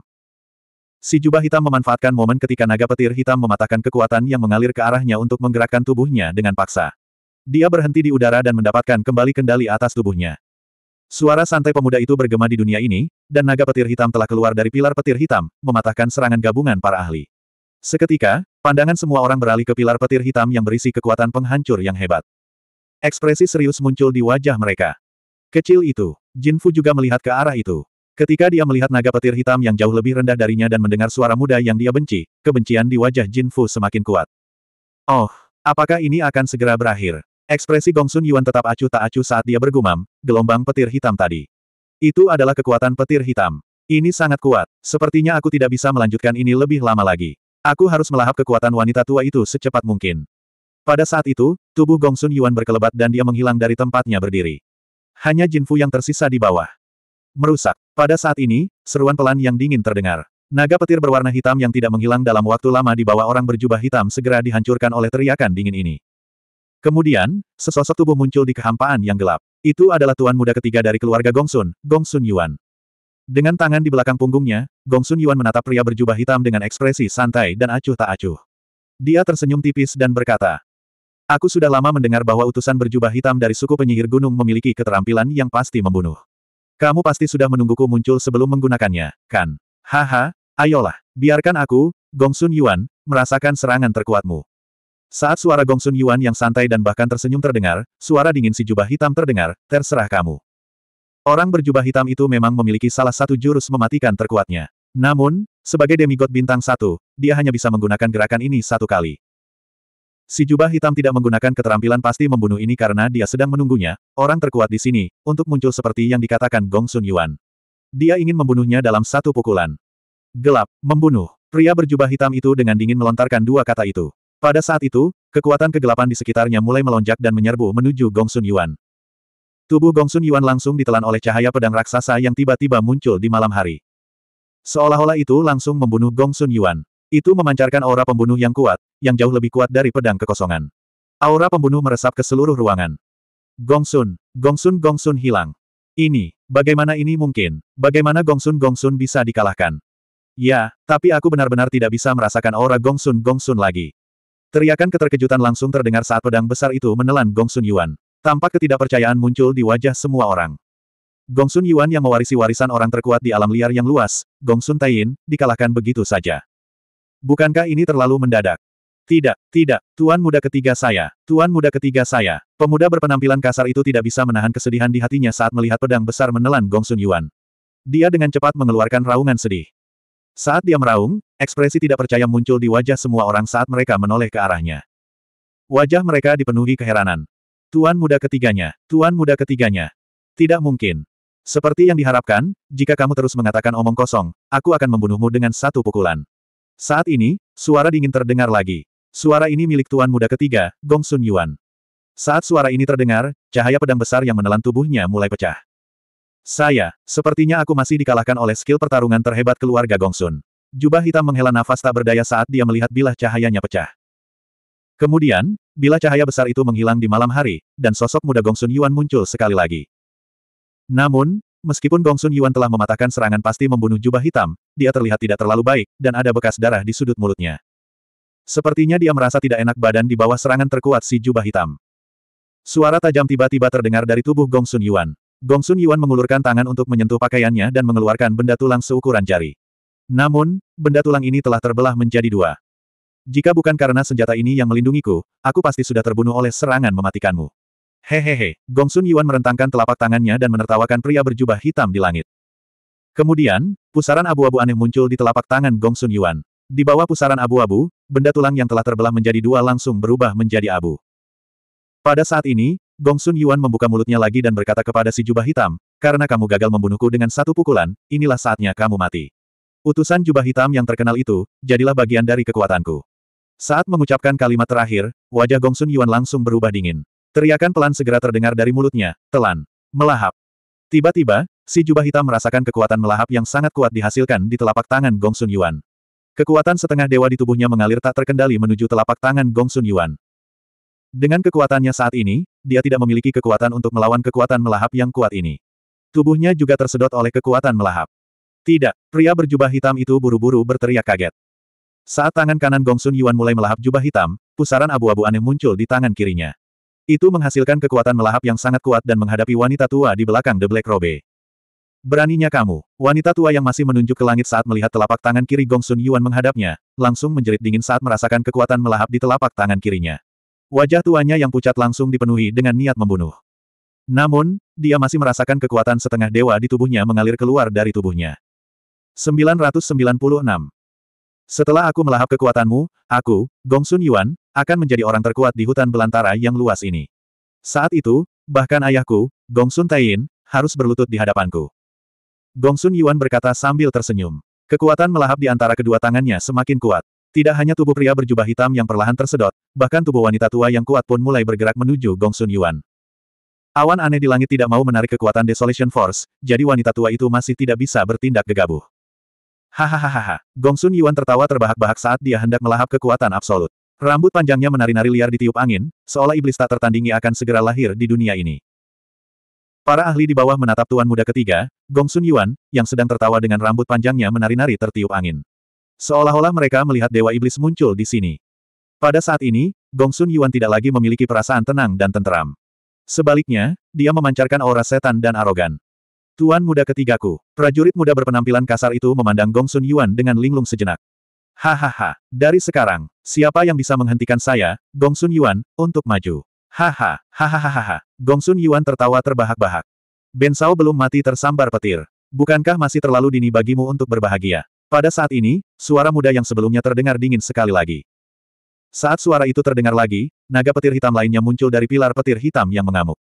Si jubah hitam memanfaatkan momen ketika naga petir hitam mematahkan kekuatan yang mengalir ke arahnya untuk menggerakkan tubuhnya dengan paksa. Dia berhenti di udara dan mendapatkan kembali kendali atas tubuhnya. Suara santai pemuda itu bergema di dunia ini, dan naga petir hitam telah keluar dari pilar petir hitam, mematahkan serangan gabungan para ahli. Seketika, pandangan semua orang beralih ke pilar petir hitam yang berisi kekuatan penghancur yang hebat. Ekspresi serius muncul di wajah mereka. Kecil itu. Jin Fu juga melihat ke arah itu. Ketika dia melihat naga petir hitam yang jauh lebih rendah darinya dan mendengar suara muda yang dia benci, kebencian di wajah Jin Fu semakin kuat. Oh, apakah ini akan segera berakhir? Ekspresi Gongsun Yuan tetap acuh tak acuh saat dia bergumam, gelombang petir hitam tadi. Itu adalah kekuatan petir hitam. Ini sangat kuat, sepertinya aku tidak bisa melanjutkan ini lebih lama lagi. Aku harus melahap kekuatan wanita tua itu secepat mungkin. Pada saat itu, tubuh Gongsun Yuan berkelebat dan dia menghilang dari tempatnya berdiri. Hanya Jinfu yang tersisa di bawah. Merusak. Pada saat ini, seruan pelan yang dingin terdengar. Naga petir berwarna hitam yang tidak menghilang dalam waktu lama di bawah orang berjubah hitam segera dihancurkan oleh teriakan dingin ini. Kemudian, sesosok tubuh muncul di kehampaan yang gelap. Itu adalah tuan muda ketiga dari keluarga Gongsun, Gongsun Yuan. Dengan tangan di belakang punggungnya, Gongsun Yuan menatap pria berjubah hitam dengan ekspresi santai dan acuh tak acuh. Dia tersenyum tipis dan berkata, Aku sudah lama mendengar bahwa utusan berjubah hitam dari suku penyihir gunung memiliki keterampilan yang pasti membunuh. Kamu pasti sudah menungguku muncul sebelum menggunakannya, kan? Haha, ayolah, biarkan aku, Gong Sun Yuan, merasakan serangan terkuatmu. Saat suara Gong Sun Yuan yang santai dan bahkan tersenyum terdengar, suara dingin si jubah hitam terdengar, terserah kamu. Orang berjubah hitam itu memang memiliki salah satu jurus mematikan terkuatnya. Namun, sebagai demigod bintang satu, dia hanya bisa menggunakan gerakan ini satu kali. Si jubah hitam tidak menggunakan keterampilan pasti membunuh ini karena dia sedang menunggunya, orang terkuat di sini, untuk muncul seperti yang dikatakan Gong Sun Yuan. Dia ingin membunuhnya dalam satu pukulan. Gelap, membunuh. Pria berjubah hitam itu dengan dingin melontarkan dua kata itu. Pada saat itu, kekuatan kegelapan di sekitarnya mulai melonjak dan menyerbu menuju Gong Sun Yuan. Tubuh Gong Sun Yuan langsung ditelan oleh cahaya pedang raksasa yang tiba-tiba muncul di malam hari. Seolah-olah itu langsung membunuh Gong Sun Yuan. Itu memancarkan aura pembunuh yang kuat, yang jauh lebih kuat dari pedang kekosongan. Aura pembunuh meresap ke seluruh ruangan. Gongsun, Gongsun Gongsun hilang. Ini, bagaimana ini mungkin? Bagaimana Gongsun Gongsun bisa dikalahkan? Ya, tapi aku benar-benar tidak bisa merasakan aura Gongsun Gongsun lagi. Teriakan keterkejutan langsung terdengar saat pedang besar itu menelan Gongsun Yuan. Tampak ketidakpercayaan muncul di wajah semua orang. Gongsun Yuan yang mewarisi warisan orang terkuat di alam liar yang luas, Gongsun Taiyin, dikalahkan begitu saja. Bukankah ini terlalu mendadak? Tidak, tidak, tuan muda ketiga saya, tuan muda ketiga saya. Pemuda berpenampilan kasar itu tidak bisa menahan kesedihan di hatinya saat melihat pedang besar menelan Gong Sun Yuan. Dia dengan cepat mengeluarkan raungan sedih. Saat dia meraung, ekspresi tidak percaya muncul di wajah semua orang saat mereka menoleh ke arahnya. Wajah mereka dipenuhi keheranan. Tuan muda ketiganya, tuan muda ketiganya. Tidak mungkin. Seperti yang diharapkan, jika kamu terus mengatakan omong kosong, aku akan membunuhmu dengan satu pukulan. Saat ini, suara dingin terdengar lagi. Suara ini milik tuan muda ketiga, Gong Sun Yuan. Saat suara ini terdengar, cahaya pedang besar yang menelan tubuhnya mulai pecah. Saya, sepertinya aku masih dikalahkan oleh skill pertarungan terhebat keluarga Gong Sun. Jubah hitam menghela nafas tak berdaya saat dia melihat bilah cahayanya pecah. Kemudian, bilah cahaya besar itu menghilang di malam hari, dan sosok muda Gong Sun Yuan muncul sekali lagi. Namun, meskipun Gong Sun Yuan telah mematahkan serangan pasti membunuh jubah hitam, dia terlihat tidak terlalu baik, dan ada bekas darah di sudut mulutnya. Sepertinya dia merasa tidak enak badan di bawah serangan terkuat si jubah hitam. Suara tajam tiba-tiba terdengar dari tubuh Gong Sun Yuan. Gong Sun Yuan mengulurkan tangan untuk menyentuh pakaiannya dan mengeluarkan benda tulang seukuran jari. Namun, benda tulang ini telah terbelah menjadi dua. Jika bukan karena senjata ini yang melindungiku, aku pasti sudah terbunuh oleh serangan mematikanmu. Hehehe, Gong Sun Yuan merentangkan telapak tangannya dan menertawakan pria berjubah hitam di langit. Kemudian, pusaran abu-abu aneh muncul di telapak tangan Gong Sun Yuan. Di bawah pusaran abu-abu, benda tulang yang telah terbelah menjadi dua langsung berubah menjadi abu. Pada saat ini, Gongsun Yuan membuka mulutnya lagi dan berkata kepada si jubah hitam, karena kamu gagal membunuhku dengan satu pukulan, inilah saatnya kamu mati. Utusan jubah hitam yang terkenal itu, jadilah bagian dari kekuatanku. Saat mengucapkan kalimat terakhir, wajah Gongsun Yuan langsung berubah dingin. Teriakan pelan segera terdengar dari mulutnya, telan, melahap. Tiba-tiba, si jubah hitam merasakan kekuatan melahap yang sangat kuat dihasilkan di telapak tangan Gongsun Yuan. Kekuatan setengah dewa di tubuhnya mengalir tak terkendali menuju telapak tangan Gong Sun Yuan. Dengan kekuatannya saat ini, dia tidak memiliki kekuatan untuk melawan kekuatan melahap yang kuat ini. Tubuhnya juga tersedot oleh kekuatan melahap. Tidak, pria berjubah hitam itu buru-buru berteriak kaget. Saat tangan kanan Gong Sun Yuan mulai melahap jubah hitam, pusaran abu-abu aneh muncul di tangan kirinya. Itu menghasilkan kekuatan melahap yang sangat kuat dan menghadapi wanita tua di belakang The Black Robe. Beraninya kamu, wanita tua yang masih menunjuk ke langit saat melihat telapak tangan kiri Gongsun Yuan menghadapnya, langsung menjerit dingin saat merasakan kekuatan melahap di telapak tangan kirinya. Wajah tuanya yang pucat langsung dipenuhi dengan niat membunuh. Namun, dia masih merasakan kekuatan setengah dewa di tubuhnya mengalir keluar dari tubuhnya. 996. Setelah aku melahap kekuatanmu, aku, Gongsun Yuan, akan menjadi orang terkuat di hutan belantara yang luas ini. Saat itu, bahkan ayahku, Gongsun Sun Taiyin, harus berlutut di hadapanku. Gongsun Yuan berkata sambil tersenyum. Kekuatan melahap di antara kedua tangannya semakin kuat. Tidak hanya tubuh pria berjubah hitam yang perlahan tersedot, bahkan tubuh wanita tua yang kuat pun mulai bergerak menuju Gongsun Yuan. Awan aneh di langit tidak mau menarik kekuatan Desolation Force, jadi wanita tua itu masih tidak bisa bertindak gegabah. Hahaha, Gongsun Yuan tertawa terbahak-bahak saat dia hendak melahap kekuatan absolut. Rambut panjangnya menari-nari liar di tiup angin, seolah iblis tak tertandingi akan segera lahir di dunia ini. Para ahli di bawah menatap tuan muda ketiga, Gong Sun Yuan, yang sedang tertawa dengan rambut panjangnya menari-nari tertiup angin. Seolah-olah mereka melihat Dewa Iblis muncul di sini. Pada saat ini, Gong Sun Yuan tidak lagi memiliki perasaan tenang dan tenteram. Sebaliknya, dia memancarkan aura setan dan arogan. Tuan muda ketigaku, prajurit muda berpenampilan kasar itu memandang Gong Sun Yuan dengan linglung sejenak. Hahaha, dari sekarang, siapa yang bisa menghentikan saya, Gong Sun Yuan, untuk maju? Haha, hahaha. Gongsun Yuan tertawa terbahak-bahak. Ben Sao belum mati tersambar petir. Bukankah masih terlalu dini bagimu untuk berbahagia? Pada saat ini, suara muda yang sebelumnya terdengar dingin sekali lagi. Saat suara itu terdengar lagi, naga petir hitam lainnya muncul dari pilar petir hitam yang mengamuk.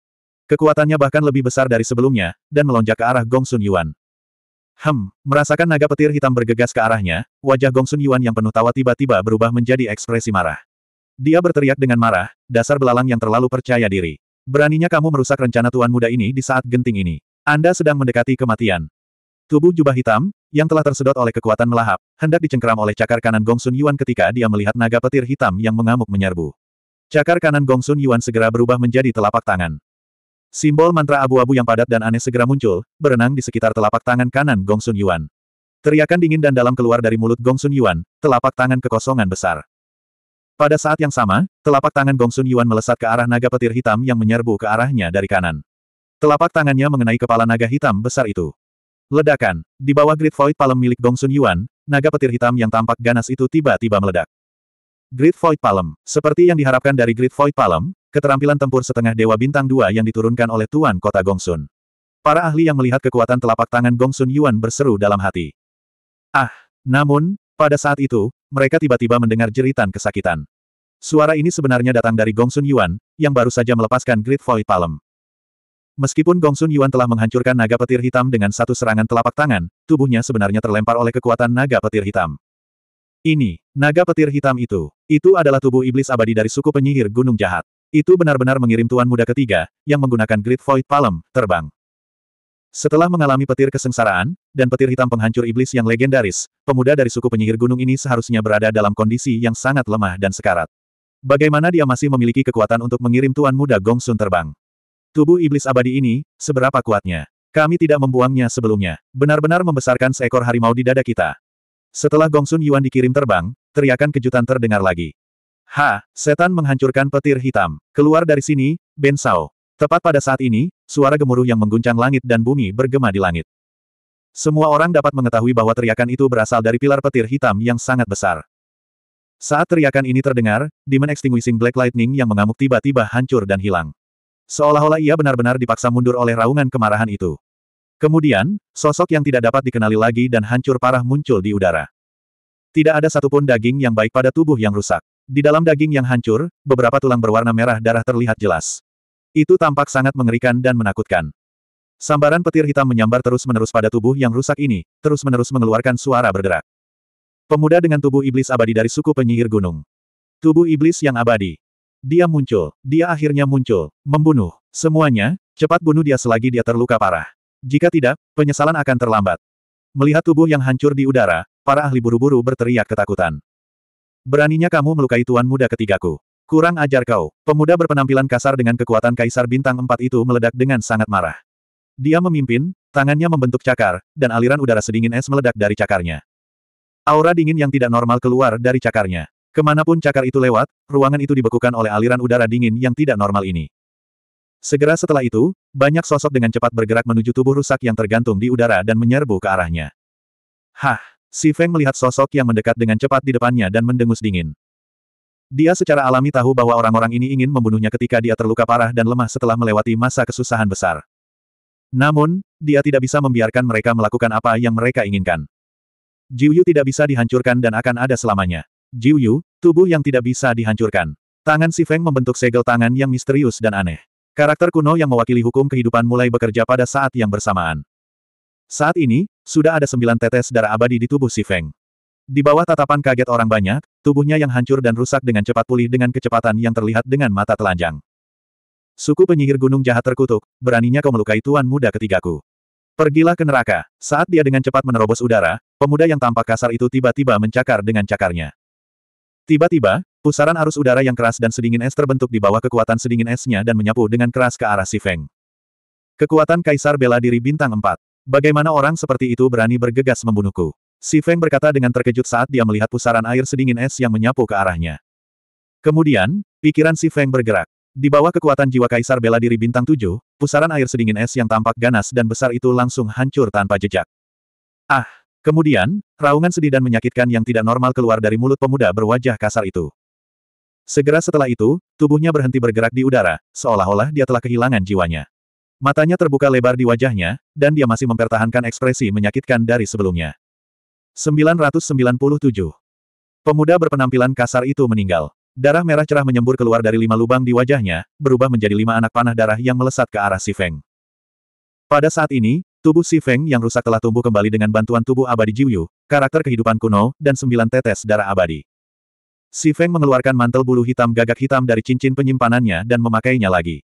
Kekuatannya bahkan lebih besar dari sebelumnya, dan melonjak ke arah Gongsun Yuan. Hem, merasakan naga petir hitam bergegas ke arahnya, wajah Gongsun Yuan yang penuh tawa tiba-tiba berubah menjadi ekspresi marah. Dia berteriak dengan marah, dasar belalang yang terlalu percaya diri. Beraninya kamu merusak rencana tuan muda ini di saat genting ini. Anda sedang mendekati kematian. Tubuh jubah hitam, yang telah tersedot oleh kekuatan melahap, hendak dicengkeram oleh cakar kanan Gongsun Yuan ketika dia melihat naga petir hitam yang mengamuk menyerbu. Cakar kanan Gongsun Yuan segera berubah menjadi telapak tangan. Simbol mantra abu-abu yang padat dan aneh segera muncul, berenang di sekitar telapak tangan kanan Gongsun Yuan. Teriakan dingin dan dalam keluar dari mulut Gongsun Yuan, telapak tangan kekosongan besar. Pada saat yang sama, telapak tangan Gongsun Yuan melesat ke arah naga petir hitam yang menyerbu ke arahnya dari kanan. Telapak tangannya mengenai kepala naga hitam besar itu. Ledakan. Di bawah Great Void Palem milik Gongsun Yuan, naga petir hitam yang tampak ganas itu tiba-tiba meledak. Great Void Palem. Seperti yang diharapkan dari Great Void Palem, keterampilan tempur setengah Dewa Bintang dua yang diturunkan oleh Tuan Kota Gongsun. Para ahli yang melihat kekuatan telapak tangan Gongsun Yuan berseru dalam hati. Ah! Namun, pada saat itu, mereka tiba-tiba mendengar jeritan kesakitan. Suara ini sebenarnya datang dari Gongsun Yuan, yang baru saja melepaskan Great Void Palm. Meskipun Gongsun Yuan telah menghancurkan naga petir hitam dengan satu serangan telapak tangan, tubuhnya sebenarnya terlempar oleh kekuatan naga petir hitam. Ini, naga petir hitam itu. Itu adalah tubuh iblis abadi dari suku penyihir Gunung Jahat. Itu benar-benar mengirim tuan muda ketiga, yang menggunakan Great Void Palm, terbang. Setelah mengalami petir kesengsaraan, dan petir hitam penghancur iblis yang legendaris, pemuda dari suku penyihir gunung ini seharusnya berada dalam kondisi yang sangat lemah dan sekarat. Bagaimana dia masih memiliki kekuatan untuk mengirim Tuan Muda Gongsun terbang? Tubuh iblis abadi ini, seberapa kuatnya? Kami tidak membuangnya sebelumnya. Benar-benar membesarkan seekor harimau di dada kita. Setelah Gongsun Yuan dikirim terbang, teriakan kejutan terdengar lagi. Ha, setan menghancurkan petir hitam. Keluar dari sini, Ben Sao. Tepat pada saat ini, suara gemuruh yang mengguncang langit dan bumi bergema di langit. Semua orang dapat mengetahui bahwa teriakan itu berasal dari pilar petir hitam yang sangat besar. Saat teriakan ini terdengar, Demon Extinguishing Black Lightning yang mengamuk tiba-tiba hancur dan hilang. Seolah-olah ia benar-benar dipaksa mundur oleh raungan kemarahan itu. Kemudian, sosok yang tidak dapat dikenali lagi dan hancur parah muncul di udara. Tidak ada satupun daging yang baik pada tubuh yang rusak. Di dalam daging yang hancur, beberapa tulang berwarna merah darah terlihat jelas. Itu tampak sangat mengerikan dan menakutkan. Sambaran petir hitam menyambar terus-menerus pada tubuh yang rusak ini, terus-menerus mengeluarkan suara berderak. Pemuda dengan tubuh iblis abadi dari suku penyihir gunung. Tubuh iblis yang abadi. Dia muncul, dia akhirnya muncul, membunuh, semuanya, cepat bunuh dia selagi dia terluka parah. Jika tidak, penyesalan akan terlambat. Melihat tubuh yang hancur di udara, para ahli buru-buru berteriak ketakutan. Beraninya kamu melukai tuan muda ketigaku. Kurang ajar kau. Pemuda berpenampilan kasar dengan kekuatan Kaisar Bintang empat itu meledak dengan sangat marah. Dia memimpin, tangannya membentuk cakar, dan aliran udara sedingin es meledak dari cakarnya. Aura dingin yang tidak normal keluar dari cakarnya. Kemanapun cakar itu lewat, ruangan itu dibekukan oleh aliran udara dingin yang tidak normal ini. Segera setelah itu, banyak sosok dengan cepat bergerak menuju tubuh rusak yang tergantung di udara dan menyerbu ke arahnya. Hah! Si Feng melihat sosok yang mendekat dengan cepat di depannya dan mendengus dingin. Dia secara alami tahu bahwa orang-orang ini ingin membunuhnya ketika dia terluka parah dan lemah setelah melewati masa kesusahan besar. Namun, dia tidak bisa membiarkan mereka melakukan apa yang mereka inginkan. Jiuyu tidak bisa dihancurkan dan akan ada selamanya. Jiuyu, tubuh yang tidak bisa dihancurkan. Tangan Si Feng membentuk segel tangan yang misterius dan aneh. Karakter kuno yang mewakili hukum kehidupan mulai bekerja pada saat yang bersamaan. Saat ini, sudah ada sembilan tetes darah abadi di tubuh Si Feng. Di bawah tatapan kaget orang banyak, tubuhnya yang hancur dan rusak dengan cepat pulih dengan kecepatan yang terlihat dengan mata telanjang. Suku penyihir gunung jahat terkutuk, beraninya kau melukai tuan muda ketigaku. Pergilah ke neraka. Saat dia dengan cepat menerobos udara, pemuda yang tampak kasar itu tiba-tiba mencakar dengan cakarnya. Tiba-tiba, pusaran arus udara yang keras dan sedingin es terbentuk di bawah kekuatan sedingin esnya dan menyapu dengan keras ke arah si Feng. Kekuatan Kaisar Bela Diri Bintang 4. Bagaimana orang seperti itu berani bergegas membunuhku? Si Feng berkata dengan terkejut saat dia melihat pusaran air sedingin es yang menyapu ke arahnya. Kemudian, pikiran Si Feng bergerak. Di bawah kekuatan jiwa Kaisar Bela Diri Bintang Tujuh, pusaran air sedingin es yang tampak ganas dan besar itu langsung hancur tanpa jejak. Ah! Kemudian, raungan sedih dan menyakitkan yang tidak normal keluar dari mulut pemuda berwajah kasar itu. Segera setelah itu, tubuhnya berhenti bergerak di udara, seolah-olah dia telah kehilangan jiwanya. Matanya terbuka lebar di wajahnya, dan dia masih mempertahankan ekspresi menyakitkan dari sebelumnya. 997. Pemuda berpenampilan kasar itu meninggal. Darah merah cerah menyembur keluar dari lima lubang di wajahnya, berubah menjadi lima anak panah darah yang melesat ke arah Si Feng. Pada saat ini, tubuh Si Feng yang rusak telah tumbuh kembali dengan bantuan tubuh abadi Jiuyu, karakter kehidupan kuno, dan sembilan tetes darah abadi. Si Feng mengeluarkan mantel bulu hitam gagak hitam dari cincin penyimpanannya dan memakainya lagi.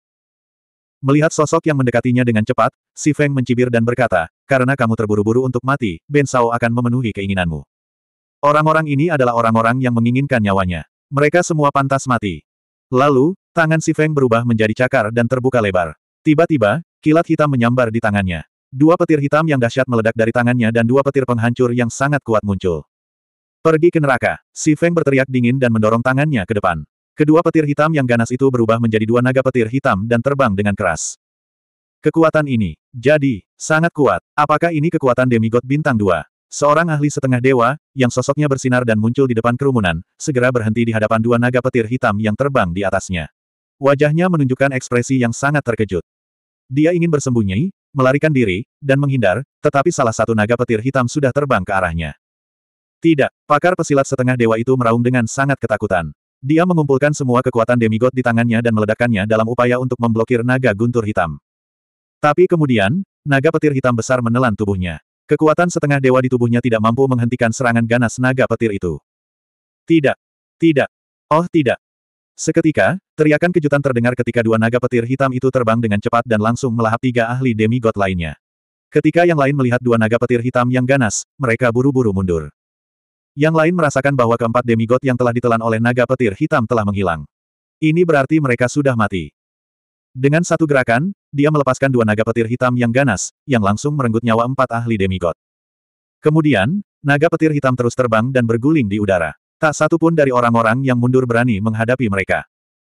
Melihat sosok yang mendekatinya dengan cepat, Si Feng mencibir dan berkata, karena kamu terburu-buru untuk mati, Ben Sao akan memenuhi keinginanmu. Orang-orang ini adalah orang-orang yang menginginkan nyawanya. Mereka semua pantas mati. Lalu, tangan si Feng berubah menjadi cakar dan terbuka lebar. Tiba-tiba, kilat hitam menyambar di tangannya. Dua petir hitam yang dahsyat meledak dari tangannya dan dua petir penghancur yang sangat kuat muncul. Pergi ke neraka, si Feng berteriak dingin dan mendorong tangannya ke depan. Kedua petir hitam yang ganas itu berubah menjadi dua naga petir hitam dan terbang dengan keras. Kekuatan ini, jadi, sangat kuat. Apakah ini kekuatan demigod bintang dua? Seorang ahli setengah dewa, yang sosoknya bersinar dan muncul di depan kerumunan, segera berhenti di hadapan dua naga petir hitam yang terbang di atasnya. Wajahnya menunjukkan ekspresi yang sangat terkejut. Dia ingin bersembunyi, melarikan diri, dan menghindar, tetapi salah satu naga petir hitam sudah terbang ke arahnya. Tidak, pakar pesilat setengah dewa itu meraung dengan sangat ketakutan. Dia mengumpulkan semua kekuatan demigod di tangannya dan meledakkannya dalam upaya untuk memblokir naga guntur hitam. Tapi kemudian, naga petir hitam besar menelan tubuhnya. Kekuatan setengah dewa di tubuhnya tidak mampu menghentikan serangan ganas naga petir itu. Tidak. Tidak. Oh tidak. Seketika, teriakan kejutan terdengar ketika dua naga petir hitam itu terbang dengan cepat dan langsung melahap tiga ahli demigod lainnya. Ketika yang lain melihat dua naga petir hitam yang ganas, mereka buru-buru mundur. Yang lain merasakan bahwa keempat demigod yang telah ditelan oleh naga petir hitam telah menghilang. Ini berarti mereka sudah mati. Dengan satu gerakan, dia melepaskan dua naga petir hitam yang ganas, yang langsung merenggut nyawa empat ahli demigod. Kemudian, naga petir hitam terus terbang dan berguling di udara. Tak satu pun dari orang-orang yang mundur berani menghadapi mereka.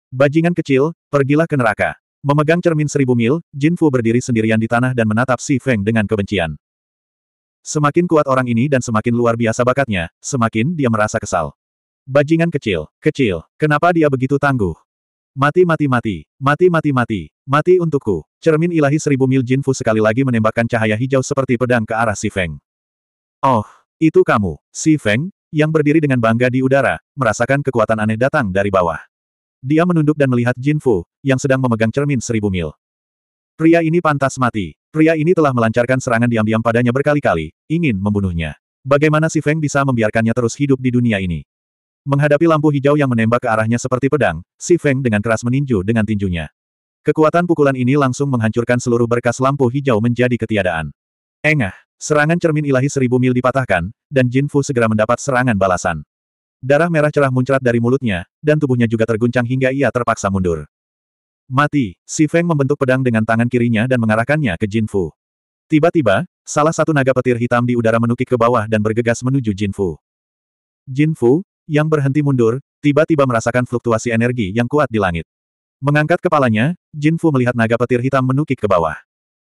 Bajingan kecil, pergilah ke neraka. Memegang cermin seribu mil, Jin Fu berdiri sendirian di tanah dan menatap Si Feng dengan kebencian. Semakin kuat orang ini dan semakin luar biasa bakatnya, semakin dia merasa kesal. Bajingan kecil, kecil, kenapa dia begitu tangguh? Mati mati mati, mati mati mati, mati untukku. Cermin ilahi seribu mil Jinfu sekali lagi menembakkan cahaya hijau seperti pedang ke arah Si Feng. Oh, itu kamu, Si Feng, yang berdiri dengan bangga di udara, merasakan kekuatan aneh datang dari bawah. Dia menunduk dan melihat Jinfu, yang sedang memegang cermin seribu mil. Pria ini pantas mati. Pria ini telah melancarkan serangan diam-diam padanya berkali-kali, ingin membunuhnya. Bagaimana Si Feng bisa membiarkannya terus hidup di dunia ini? Menghadapi lampu hijau yang menembak ke arahnya seperti pedang, Si Feng dengan keras meninju dengan tinjunya. Kekuatan pukulan ini langsung menghancurkan seluruh berkas lampu hijau menjadi ketiadaan. Engah, serangan cermin ilahi seribu mil dipatahkan, dan Jin Fu segera mendapat serangan balasan. Darah merah cerah muncrat dari mulutnya, dan tubuhnya juga terguncang hingga ia terpaksa mundur. Mati, Si Feng membentuk pedang dengan tangan kirinya dan mengarahkannya ke Jin Fu. Tiba-tiba, salah satu naga petir hitam di udara menukik ke bawah dan bergegas menuju Jin Fu. Jin Fu, yang berhenti mundur, tiba-tiba merasakan fluktuasi energi yang kuat di langit. Mengangkat kepalanya, Jin Fu melihat naga petir hitam menukik ke bawah.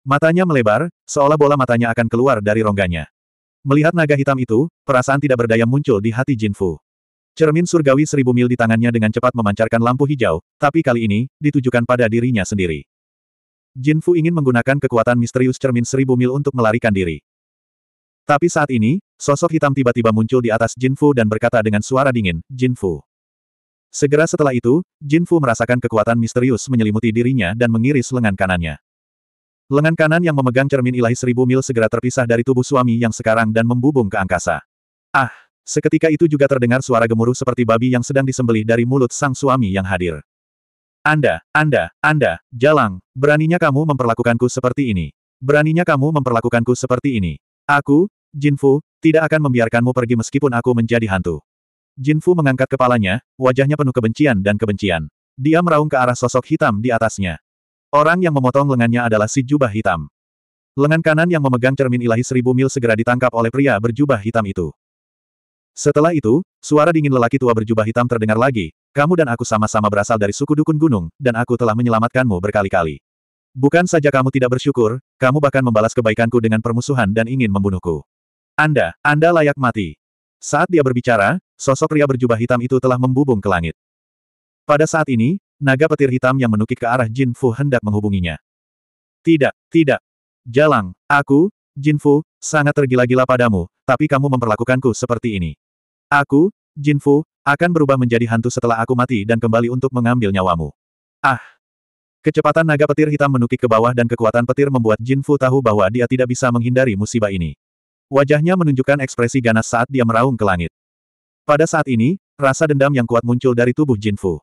Matanya melebar, seolah bola matanya akan keluar dari rongganya. Melihat naga hitam itu, perasaan tidak berdaya muncul di hati Jin Fu. Cermin surgawi seribu mil di tangannya dengan cepat memancarkan lampu hijau, tapi kali ini, ditujukan pada dirinya sendiri. Jin Fu ingin menggunakan kekuatan misterius cermin seribu mil untuk melarikan diri. Tapi saat ini, sosok hitam tiba-tiba muncul di atas Jin Fu dan berkata dengan suara dingin, Jin Fu. Segera setelah itu, Jin Fu merasakan kekuatan misterius menyelimuti dirinya dan mengiris lengan kanannya. Lengan kanan yang memegang cermin ilahi seribu mil segera terpisah dari tubuh suami yang sekarang dan membubung ke angkasa. Ah! Seketika itu juga terdengar suara gemuruh seperti babi yang sedang disembelih dari mulut sang suami yang hadir. Anda, Anda, Anda, Jalang, beraninya kamu memperlakukanku seperti ini. Beraninya kamu memperlakukanku seperti ini. Aku, Jin Fu, tidak akan membiarkanmu pergi meskipun aku menjadi hantu. Jin Fu mengangkat kepalanya, wajahnya penuh kebencian dan kebencian. Dia meraung ke arah sosok hitam di atasnya. Orang yang memotong lengannya adalah si jubah hitam. Lengan kanan yang memegang cermin ilahi seribu mil segera ditangkap oleh pria berjubah hitam itu. Setelah itu, suara dingin lelaki tua berjubah hitam terdengar lagi, kamu dan aku sama-sama berasal dari suku dukun gunung, dan aku telah menyelamatkanmu berkali-kali. Bukan saja kamu tidak bersyukur, kamu bahkan membalas kebaikanku dengan permusuhan dan ingin membunuhku. Anda, Anda layak mati. Saat dia berbicara, sosok pria berjubah hitam itu telah membubung ke langit. Pada saat ini, naga petir hitam yang menukik ke arah Jin Fu hendak menghubunginya. Tidak, tidak. Jalang, aku, Jin Fu, sangat tergila-gila padamu, tapi kamu memperlakukanku seperti ini. Aku, Jin Fu, akan berubah menjadi hantu setelah aku mati dan kembali untuk mengambil nyawamu. Ah! Kecepatan naga petir hitam menukik ke bawah dan kekuatan petir membuat Jin Fu tahu bahwa dia tidak bisa menghindari musibah ini. Wajahnya menunjukkan ekspresi ganas saat dia meraung ke langit. Pada saat ini, rasa dendam yang kuat muncul dari tubuh Jin Fu.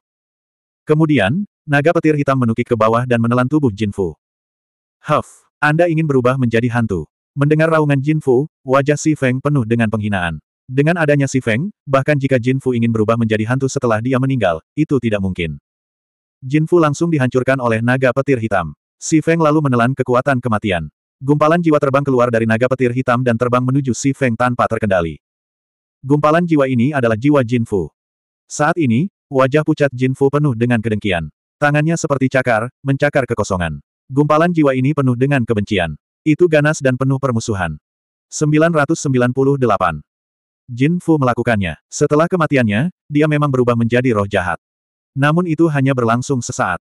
Kemudian, naga petir hitam menukik ke bawah dan menelan tubuh Jin Fu. Huff, Anda ingin berubah menjadi hantu. Mendengar raungan Jin Fu, wajah Si Feng penuh dengan penghinaan. Dengan adanya Si Feng, bahkan jika Jin Fu ingin berubah menjadi hantu setelah dia meninggal, itu tidak mungkin. Jin Fu langsung dihancurkan oleh naga petir hitam. Si Feng lalu menelan kekuatan kematian. Gumpalan jiwa terbang keluar dari naga petir hitam dan terbang menuju Si Feng tanpa terkendali. Gumpalan jiwa ini adalah jiwa Jin Fu. Saat ini, wajah pucat Jin Fu penuh dengan kedengkian. Tangannya seperti cakar, mencakar kekosongan. Gumpalan jiwa ini penuh dengan kebencian. Itu ganas dan penuh permusuhan. 998. Jin Fu melakukannya. Setelah kematiannya, dia memang berubah menjadi roh jahat. Namun itu hanya berlangsung sesaat.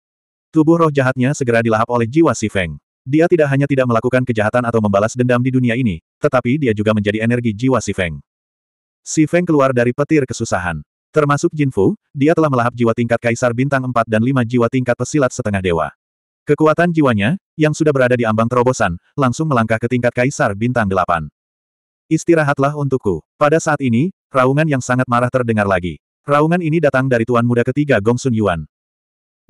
Tubuh roh jahatnya segera dilahap oleh jiwa Si Feng. Dia tidak hanya tidak melakukan kejahatan atau membalas dendam di dunia ini, tetapi dia juga menjadi energi jiwa Si Feng. Si Feng keluar dari petir kesusahan. Termasuk Jin Fu, dia telah melahap jiwa tingkat Kaisar Bintang 4 dan 5 jiwa tingkat pesilat setengah dewa. Kekuatan jiwanya, yang sudah berada di ambang terobosan, langsung melangkah ke tingkat Kaisar Bintang 8. Istirahatlah untukku. Pada saat ini, raungan yang sangat marah terdengar lagi. Raungan ini datang dari Tuan Muda ketiga Gong Sun Yuan.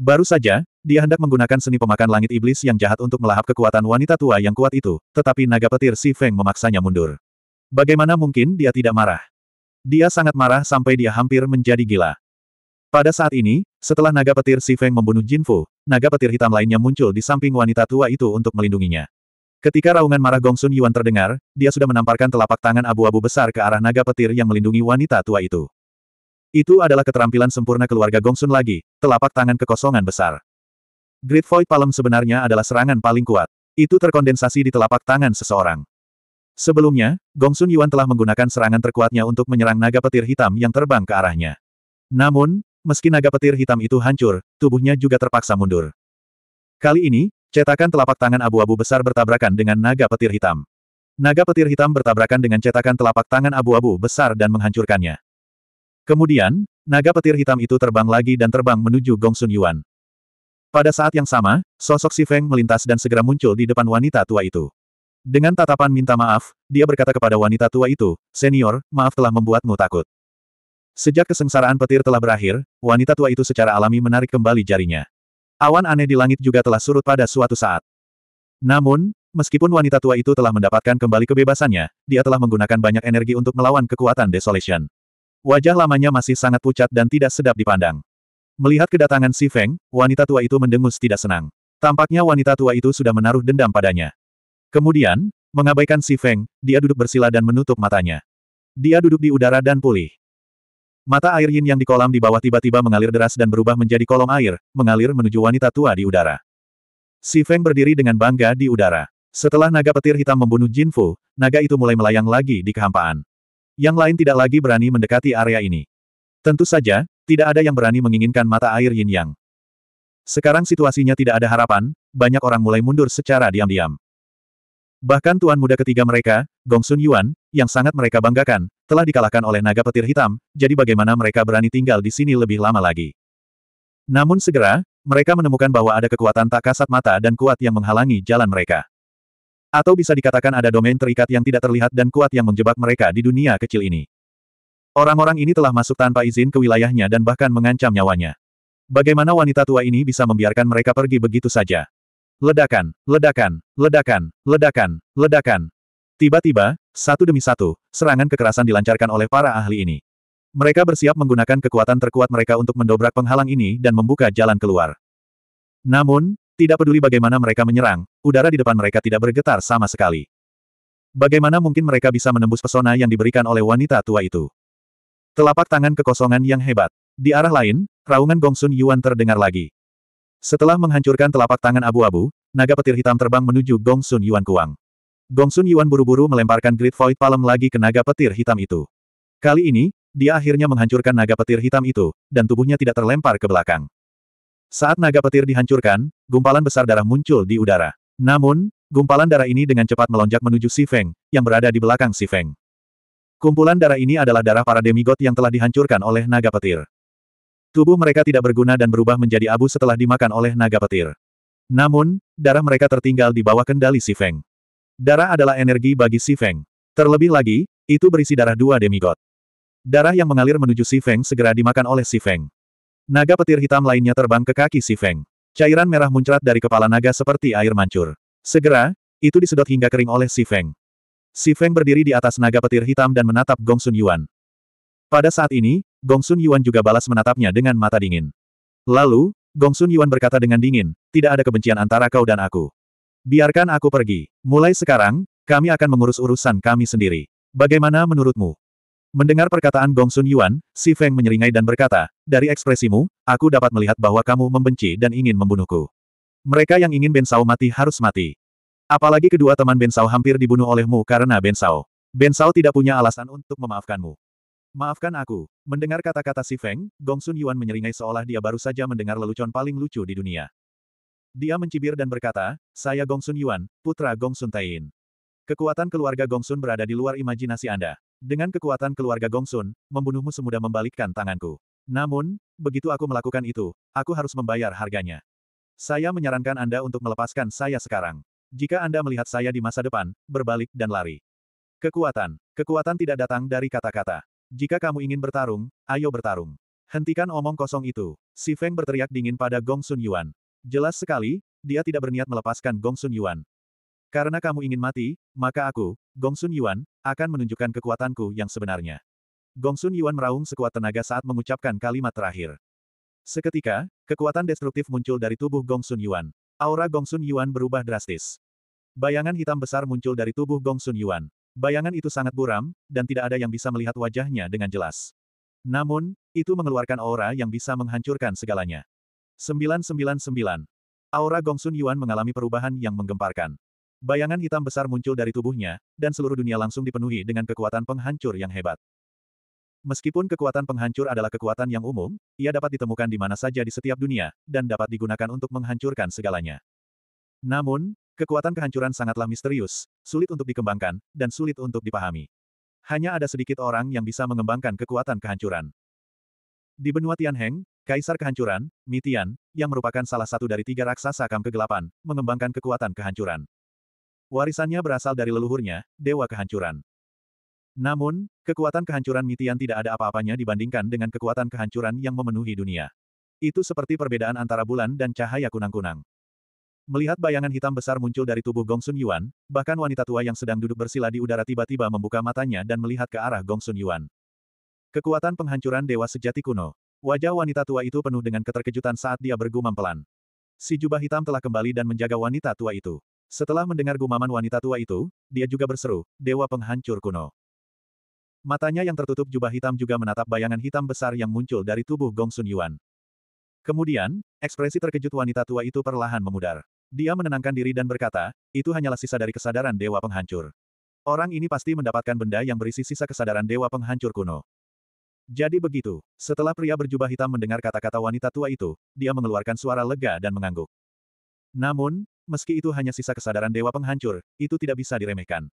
Baru saja, dia hendak menggunakan seni pemakan langit iblis yang jahat untuk melahap kekuatan wanita tua yang kuat itu, tetapi naga petir Si Feng memaksanya mundur. Bagaimana mungkin dia tidak marah? Dia sangat marah sampai dia hampir menjadi gila. Pada saat ini, setelah naga petir Si Feng membunuh Jin Fu, naga petir hitam lainnya muncul di samping wanita tua itu untuk melindunginya. Ketika raungan marah Gongsun Yuan terdengar, dia sudah menamparkan telapak tangan abu-abu besar ke arah naga petir yang melindungi wanita tua itu. Itu adalah keterampilan sempurna keluarga Gongsun lagi, telapak tangan kekosongan besar. Great Void Palm sebenarnya adalah serangan paling kuat. Itu terkondensasi di telapak tangan seseorang. Sebelumnya, Gongsun Yuan telah menggunakan serangan terkuatnya untuk menyerang naga petir hitam yang terbang ke arahnya. Namun, meski naga petir hitam itu hancur, tubuhnya juga terpaksa mundur. Kali ini, cetakan telapak tangan abu-abu besar bertabrakan dengan naga petir hitam. Naga petir hitam bertabrakan dengan cetakan telapak tangan abu-abu besar dan menghancurkannya. Kemudian, naga petir hitam itu terbang lagi dan terbang menuju Gongsun Yuan. Pada saat yang sama, sosok Si Feng melintas dan segera muncul di depan wanita tua itu. Dengan tatapan minta maaf, dia berkata kepada wanita tua itu, Senior, maaf telah membuatmu takut. Sejak kesengsaraan petir telah berakhir, wanita tua itu secara alami menarik kembali jarinya. Awan aneh di langit juga telah surut pada suatu saat. Namun, meskipun wanita tua itu telah mendapatkan kembali kebebasannya, dia telah menggunakan banyak energi untuk melawan kekuatan Desolation. Wajah lamanya masih sangat pucat dan tidak sedap dipandang. Melihat kedatangan Si Feng, wanita tua itu mendengus tidak senang. Tampaknya wanita tua itu sudah menaruh dendam padanya. Kemudian, mengabaikan Si Feng, dia duduk bersila dan menutup matanya. Dia duduk di udara dan pulih. Mata air yin yang di kolam di bawah tiba-tiba mengalir deras dan berubah menjadi kolom air, mengalir menuju wanita tua di udara. Si Feng berdiri dengan bangga di udara. Setelah naga petir hitam membunuh Jin Fu, naga itu mulai melayang lagi di kehampaan. Yang lain tidak lagi berani mendekati area ini. Tentu saja, tidak ada yang berani menginginkan mata air yin yang. Sekarang situasinya tidak ada harapan, banyak orang mulai mundur secara diam-diam. Bahkan tuan muda ketiga mereka, Gong Sun Yuan, yang sangat mereka banggakan, telah dikalahkan oleh naga petir hitam, jadi bagaimana mereka berani tinggal di sini lebih lama lagi. Namun segera, mereka menemukan bahwa ada kekuatan tak kasat mata dan kuat yang menghalangi jalan mereka. Atau bisa dikatakan ada domain terikat yang tidak terlihat dan kuat yang menjebak mereka di dunia kecil ini. Orang-orang ini telah masuk tanpa izin ke wilayahnya dan bahkan mengancam nyawanya. Bagaimana wanita tua ini bisa membiarkan mereka pergi begitu saja? Ledakan, ledakan, ledakan, ledakan, ledakan. Tiba-tiba, satu demi satu, serangan kekerasan dilancarkan oleh para ahli ini. Mereka bersiap menggunakan kekuatan terkuat mereka untuk mendobrak penghalang ini dan membuka jalan keluar. Namun, tidak peduli bagaimana mereka menyerang, udara di depan mereka tidak bergetar sama sekali. Bagaimana mungkin mereka bisa menembus pesona yang diberikan oleh wanita tua itu? Telapak tangan kekosongan yang hebat. Di arah lain, raungan Gongsun Yuan terdengar lagi. Setelah menghancurkan telapak tangan abu-abu, naga petir hitam terbang menuju Gongsun Yuan Kuang. Gongsun Yuan buru-buru melemparkan Great Void Palm lagi ke naga petir hitam itu. Kali ini, dia akhirnya menghancurkan naga petir hitam itu, dan tubuhnya tidak terlempar ke belakang. Saat naga petir dihancurkan, gumpalan besar darah muncul di udara. Namun, gumpalan darah ini dengan cepat melonjak menuju Si Feng, yang berada di belakang Si Feng. Kumpulan darah ini adalah darah para demigod yang telah dihancurkan oleh naga petir. Tubuh mereka tidak berguna dan berubah menjadi abu setelah dimakan oleh naga petir. Namun, darah mereka tertinggal di bawah kendali Si Feng. Darah adalah energi bagi Si Feng. Terlebih lagi, itu berisi darah dua demigod. Darah yang mengalir menuju Si Feng segera dimakan oleh Si Feng. Naga petir hitam lainnya terbang ke kaki Si Feng. Cairan merah muncrat dari kepala naga seperti air mancur. Segera, itu disedot hingga kering oleh Si Feng. Si Feng berdiri di atas naga petir hitam dan menatap Gong Sun Yuan. Pada saat ini, Gong Sun Yuan juga balas menatapnya dengan mata dingin. Lalu, Gong Sun Yuan berkata dengan dingin, tidak ada kebencian antara kau dan aku. Biarkan aku pergi. Mulai sekarang, kami akan mengurus urusan kami sendiri. Bagaimana menurutmu? Mendengar perkataan Gong Sun Yuan, Si Feng menyeringai dan berkata, dari ekspresimu, aku dapat melihat bahwa kamu membenci dan ingin membunuhku. Mereka yang ingin Ben Sao mati harus mati. Apalagi kedua teman Bensau hampir dibunuh olehmu karena Bensau. Bensau tidak punya alasan untuk memaafkanmu. Maafkan aku. Mendengar kata-kata si Feng, Gong Sun Yuan menyeringai seolah dia baru saja mendengar lelucon paling lucu di dunia. Dia mencibir dan berkata, saya Gong Sun Yuan, putra Gong Sun Taiin. Kekuatan keluarga Gong Sun berada di luar imajinasi Anda. Dengan kekuatan keluarga Gong Sun, membunuhmu semudah membalikkan tanganku. Namun, begitu aku melakukan itu, aku harus membayar harganya. Saya menyarankan Anda untuk melepaskan saya sekarang. Jika Anda melihat saya di masa depan, berbalik dan lari. Kekuatan. Kekuatan tidak datang dari kata-kata. Jika kamu ingin bertarung, ayo bertarung. Hentikan omong kosong itu. Si Feng berteriak dingin pada Gong Sun Yuan. Jelas sekali, dia tidak berniat melepaskan Gong Sun Yuan. Karena kamu ingin mati, maka aku, Gong Sun Yuan, akan menunjukkan kekuatanku yang sebenarnya. Gong Sun Yuan meraung sekuat tenaga saat mengucapkan kalimat terakhir. Seketika, kekuatan destruktif muncul dari tubuh Gong Sun Yuan. Aura Gongsun Yuan berubah drastis. Bayangan hitam besar muncul dari tubuh Gongsun Yuan. Bayangan itu sangat buram, dan tidak ada yang bisa melihat wajahnya dengan jelas. Namun, itu mengeluarkan aura yang bisa menghancurkan segalanya. 999. Aura Gongsun Yuan mengalami perubahan yang menggemparkan. Bayangan hitam besar muncul dari tubuhnya, dan seluruh dunia langsung dipenuhi dengan kekuatan penghancur yang hebat. Meskipun kekuatan penghancur adalah kekuatan yang umum, ia dapat ditemukan di mana saja di setiap dunia, dan dapat digunakan untuk menghancurkan segalanya. Namun, kekuatan kehancuran sangatlah misterius, sulit untuk dikembangkan, dan sulit untuk dipahami. Hanya ada sedikit orang yang bisa mengembangkan kekuatan kehancuran. Di benua Tianheng, Kaisar Kehancuran, Mitian, yang merupakan salah satu dari tiga raksasa kam kegelapan, mengembangkan kekuatan kehancuran. Warisannya berasal dari leluhurnya, Dewa Kehancuran. Namun, kekuatan kehancuran Mitian tidak ada apa-apanya dibandingkan dengan kekuatan kehancuran yang memenuhi dunia. Itu seperti perbedaan antara bulan dan cahaya kunang-kunang. Melihat bayangan hitam besar muncul dari tubuh Gong Sun Yuan, bahkan wanita tua yang sedang duduk bersila di udara tiba-tiba membuka matanya dan melihat ke arah Gong Sun Yuan. Kekuatan penghancuran dewa sejati kuno. Wajah wanita tua itu penuh dengan keterkejutan saat dia bergumam pelan. Si jubah hitam telah kembali dan menjaga wanita tua itu. Setelah mendengar gumaman wanita tua itu, dia juga berseru, Dewa Penghancur Kuno. Matanya yang tertutup jubah hitam juga menatap bayangan hitam besar yang muncul dari tubuh Gong Sun Yuan. Kemudian, ekspresi terkejut wanita tua itu perlahan memudar. Dia menenangkan diri dan berkata, itu hanyalah sisa dari kesadaran Dewa Penghancur. Orang ini pasti mendapatkan benda yang berisi sisa kesadaran Dewa Penghancur kuno. Jadi begitu, setelah pria berjubah hitam mendengar kata-kata wanita tua itu, dia mengeluarkan suara lega dan mengangguk. Namun, meski itu hanya sisa kesadaran Dewa Penghancur, itu tidak bisa diremehkan.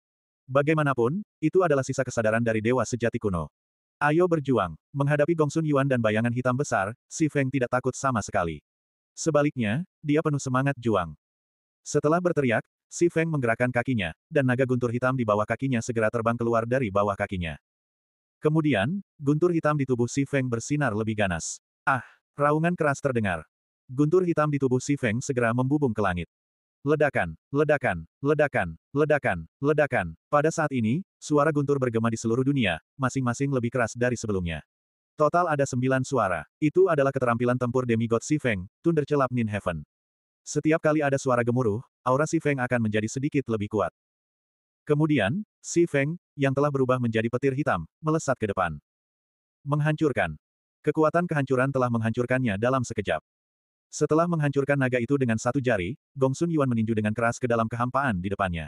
Bagaimanapun, itu adalah sisa kesadaran dari dewa sejati kuno. Ayo berjuang. Menghadapi Gongsun Yuan dan bayangan hitam besar, Si Feng tidak takut sama sekali. Sebaliknya, dia penuh semangat juang. Setelah berteriak, Si Feng menggerakkan kakinya, dan naga guntur hitam di bawah kakinya segera terbang keluar dari bawah kakinya. Kemudian, guntur hitam di tubuh Si Feng bersinar lebih ganas. Ah! Raungan keras terdengar. Guntur hitam di tubuh Si Feng segera membubung ke langit. Ledakan, ledakan, ledakan, ledakan, ledakan. Pada saat ini, suara guntur bergema di seluruh dunia, masing-masing lebih keras dari sebelumnya. Total ada sembilan suara. Itu adalah keterampilan tempur demigod Sifeng, Thunder Celap Nin Heaven. Setiap kali ada suara gemuruh, aura Si Feng akan menjadi sedikit lebih kuat. Kemudian, Si Feng yang telah berubah menjadi petir hitam, melesat ke depan. Menghancurkan. Kekuatan kehancuran telah menghancurkannya dalam sekejap. Setelah menghancurkan naga itu dengan satu jari, Gong Sun Yuan meninju dengan keras ke dalam kehampaan di depannya.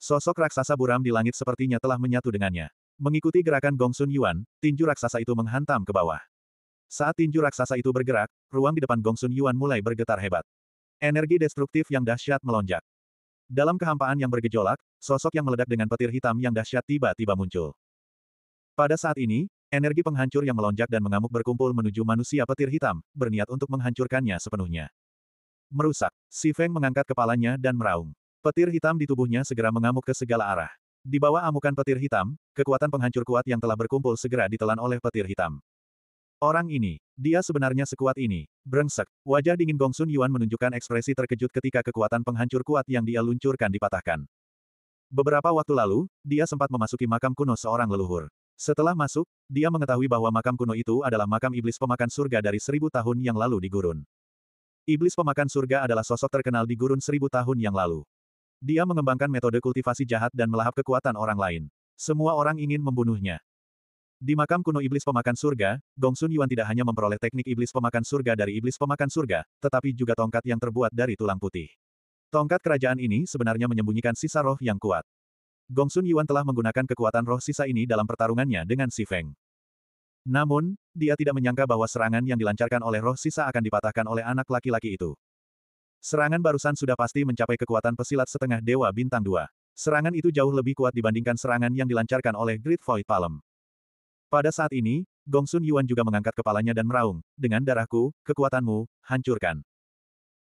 Sosok raksasa buram di langit sepertinya telah menyatu dengannya. Mengikuti gerakan Gong Sun Yuan, tinju raksasa itu menghantam ke bawah. Saat tinju raksasa itu bergerak, ruang di depan Gong Sun Yuan mulai bergetar hebat. Energi destruktif yang dahsyat melonjak. Dalam kehampaan yang bergejolak, sosok yang meledak dengan petir hitam yang dahsyat tiba-tiba muncul. Pada saat ini, Energi penghancur yang melonjak dan mengamuk berkumpul menuju manusia petir hitam, berniat untuk menghancurkannya sepenuhnya. Merusak, Si Feng mengangkat kepalanya dan meraung. Petir hitam di tubuhnya segera mengamuk ke segala arah. Di bawah amukan petir hitam, kekuatan penghancur kuat yang telah berkumpul segera ditelan oleh petir hitam. Orang ini, dia sebenarnya sekuat ini. Brengsek, wajah dingin Gong Sun Yuan menunjukkan ekspresi terkejut ketika kekuatan penghancur kuat yang dia luncurkan dipatahkan. Beberapa waktu lalu, dia sempat memasuki makam kuno seorang leluhur. Setelah masuk, dia mengetahui bahwa makam kuno itu adalah makam iblis pemakan surga dari seribu tahun yang lalu di gurun. Iblis pemakan surga adalah sosok terkenal di gurun seribu tahun yang lalu. Dia mengembangkan metode kultivasi jahat dan melahap kekuatan orang lain. Semua orang ingin membunuhnya. Di makam kuno iblis pemakan surga, Gongsun Yuan tidak hanya memperoleh teknik iblis pemakan surga dari iblis pemakan surga, tetapi juga tongkat yang terbuat dari tulang putih. Tongkat kerajaan ini sebenarnya menyembunyikan sisa roh yang kuat. Gongsun Yuan telah menggunakan kekuatan roh sisa ini dalam pertarungannya dengan Si Feng. Namun, dia tidak menyangka bahwa serangan yang dilancarkan oleh roh sisa akan dipatahkan oleh anak laki-laki itu. Serangan barusan sudah pasti mencapai kekuatan pesilat setengah dewa bintang 2. Serangan itu jauh lebih kuat dibandingkan serangan yang dilancarkan oleh Great Void Palm. Pada saat ini, Gongsun Yuan juga mengangkat kepalanya dan meraung, dengan darahku, kekuatanmu, hancurkan.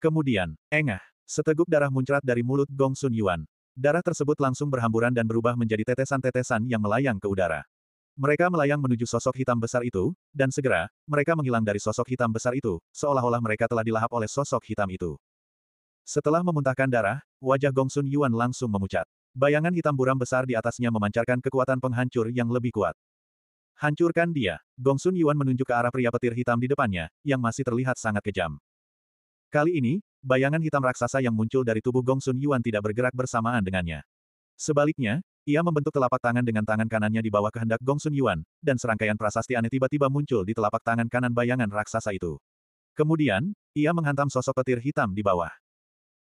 Kemudian, engah, seteguk darah muncrat dari mulut Gongsun Yuan. Darah tersebut langsung berhamburan dan berubah menjadi tetesan-tetesan yang melayang ke udara. Mereka melayang menuju sosok hitam besar itu, dan segera, mereka menghilang dari sosok hitam besar itu, seolah-olah mereka telah dilahap oleh sosok hitam itu. Setelah memuntahkan darah, wajah Gongsun Yuan langsung memucat. Bayangan hitam buram besar di atasnya memancarkan kekuatan penghancur yang lebih kuat. Hancurkan dia. Gongsun Yuan menunjuk ke arah pria petir hitam di depannya, yang masih terlihat sangat kejam. Kali ini, bayangan hitam raksasa yang muncul dari tubuh Gong Sun Yuan tidak bergerak bersamaan dengannya. Sebaliknya, ia membentuk telapak tangan dengan tangan kanannya di bawah kehendak Gong Sun Yuan, dan serangkaian prasasti aneh tiba-tiba muncul di telapak tangan kanan bayangan raksasa itu. Kemudian, ia menghantam sosok petir hitam di bawah.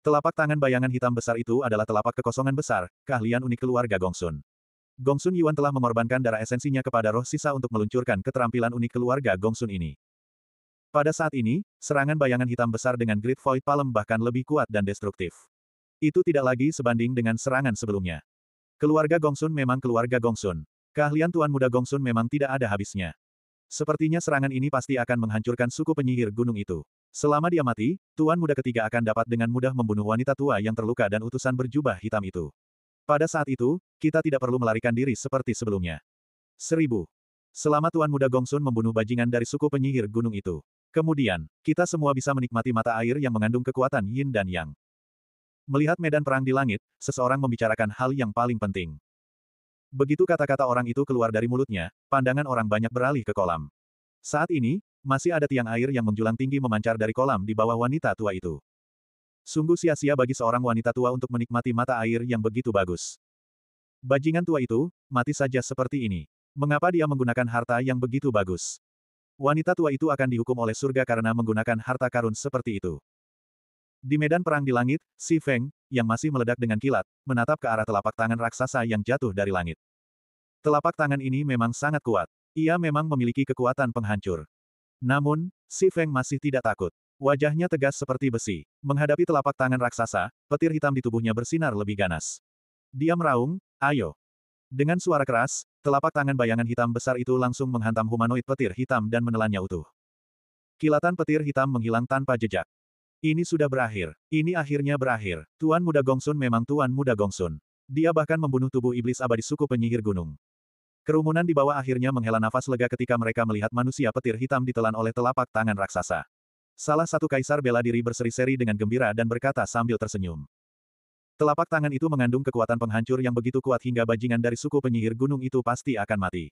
Telapak tangan bayangan hitam besar itu adalah telapak kekosongan besar, keahlian unik keluarga Gongsun. Gongsun Yuan telah mengorbankan darah esensinya kepada roh sisa untuk meluncurkan keterampilan unik keluarga Gongsun ini. Pada saat ini, serangan bayangan hitam besar dengan Great Void Palem bahkan lebih kuat dan destruktif. Itu tidak lagi sebanding dengan serangan sebelumnya. Keluarga Gongsun memang keluarga Gongsun. Keahlian Tuan Muda Gongsun memang tidak ada habisnya. Sepertinya serangan ini pasti akan menghancurkan suku penyihir gunung itu. Selama dia mati, Tuan Muda ketiga akan dapat dengan mudah membunuh wanita tua yang terluka dan utusan berjubah hitam itu. Pada saat itu, kita tidak perlu melarikan diri seperti sebelumnya. Seribu. Selama Tuan Muda Gongsun membunuh bajingan dari suku penyihir gunung itu, Kemudian, kita semua bisa menikmati mata air yang mengandung kekuatan yin dan yang. Melihat medan perang di langit, seseorang membicarakan hal yang paling penting. Begitu kata-kata orang itu keluar dari mulutnya, pandangan orang banyak beralih ke kolam. Saat ini, masih ada tiang air yang menjulang tinggi memancar dari kolam di bawah wanita tua itu. Sungguh sia-sia bagi seorang wanita tua untuk menikmati mata air yang begitu bagus. Bajingan tua itu, mati saja seperti ini. Mengapa dia menggunakan harta yang begitu bagus? wanita tua itu akan dihukum oleh surga karena menggunakan harta karun seperti itu. Di medan perang di langit, Si Feng, yang masih meledak dengan kilat, menatap ke arah telapak tangan raksasa yang jatuh dari langit. Telapak tangan ini memang sangat kuat. Ia memang memiliki kekuatan penghancur. Namun, Si Feng masih tidak takut. Wajahnya tegas seperti besi. Menghadapi telapak tangan raksasa, petir hitam di tubuhnya bersinar lebih ganas. Dia meraung, ayo, dengan suara keras, telapak tangan bayangan hitam besar itu langsung menghantam humanoid petir hitam dan menelannya utuh. Kilatan petir hitam menghilang tanpa jejak. Ini sudah berakhir. Ini akhirnya berakhir. Tuan Muda Gongsun memang Tuan Muda Gongsun. Dia bahkan membunuh tubuh iblis abadi suku penyihir gunung. Kerumunan di bawah akhirnya menghela nafas lega ketika mereka melihat manusia petir hitam ditelan oleh telapak tangan raksasa. Salah satu kaisar bela diri berseri-seri dengan gembira dan berkata sambil tersenyum. Telapak tangan itu mengandung kekuatan penghancur yang begitu kuat hingga bajingan dari suku penyihir gunung itu pasti akan mati.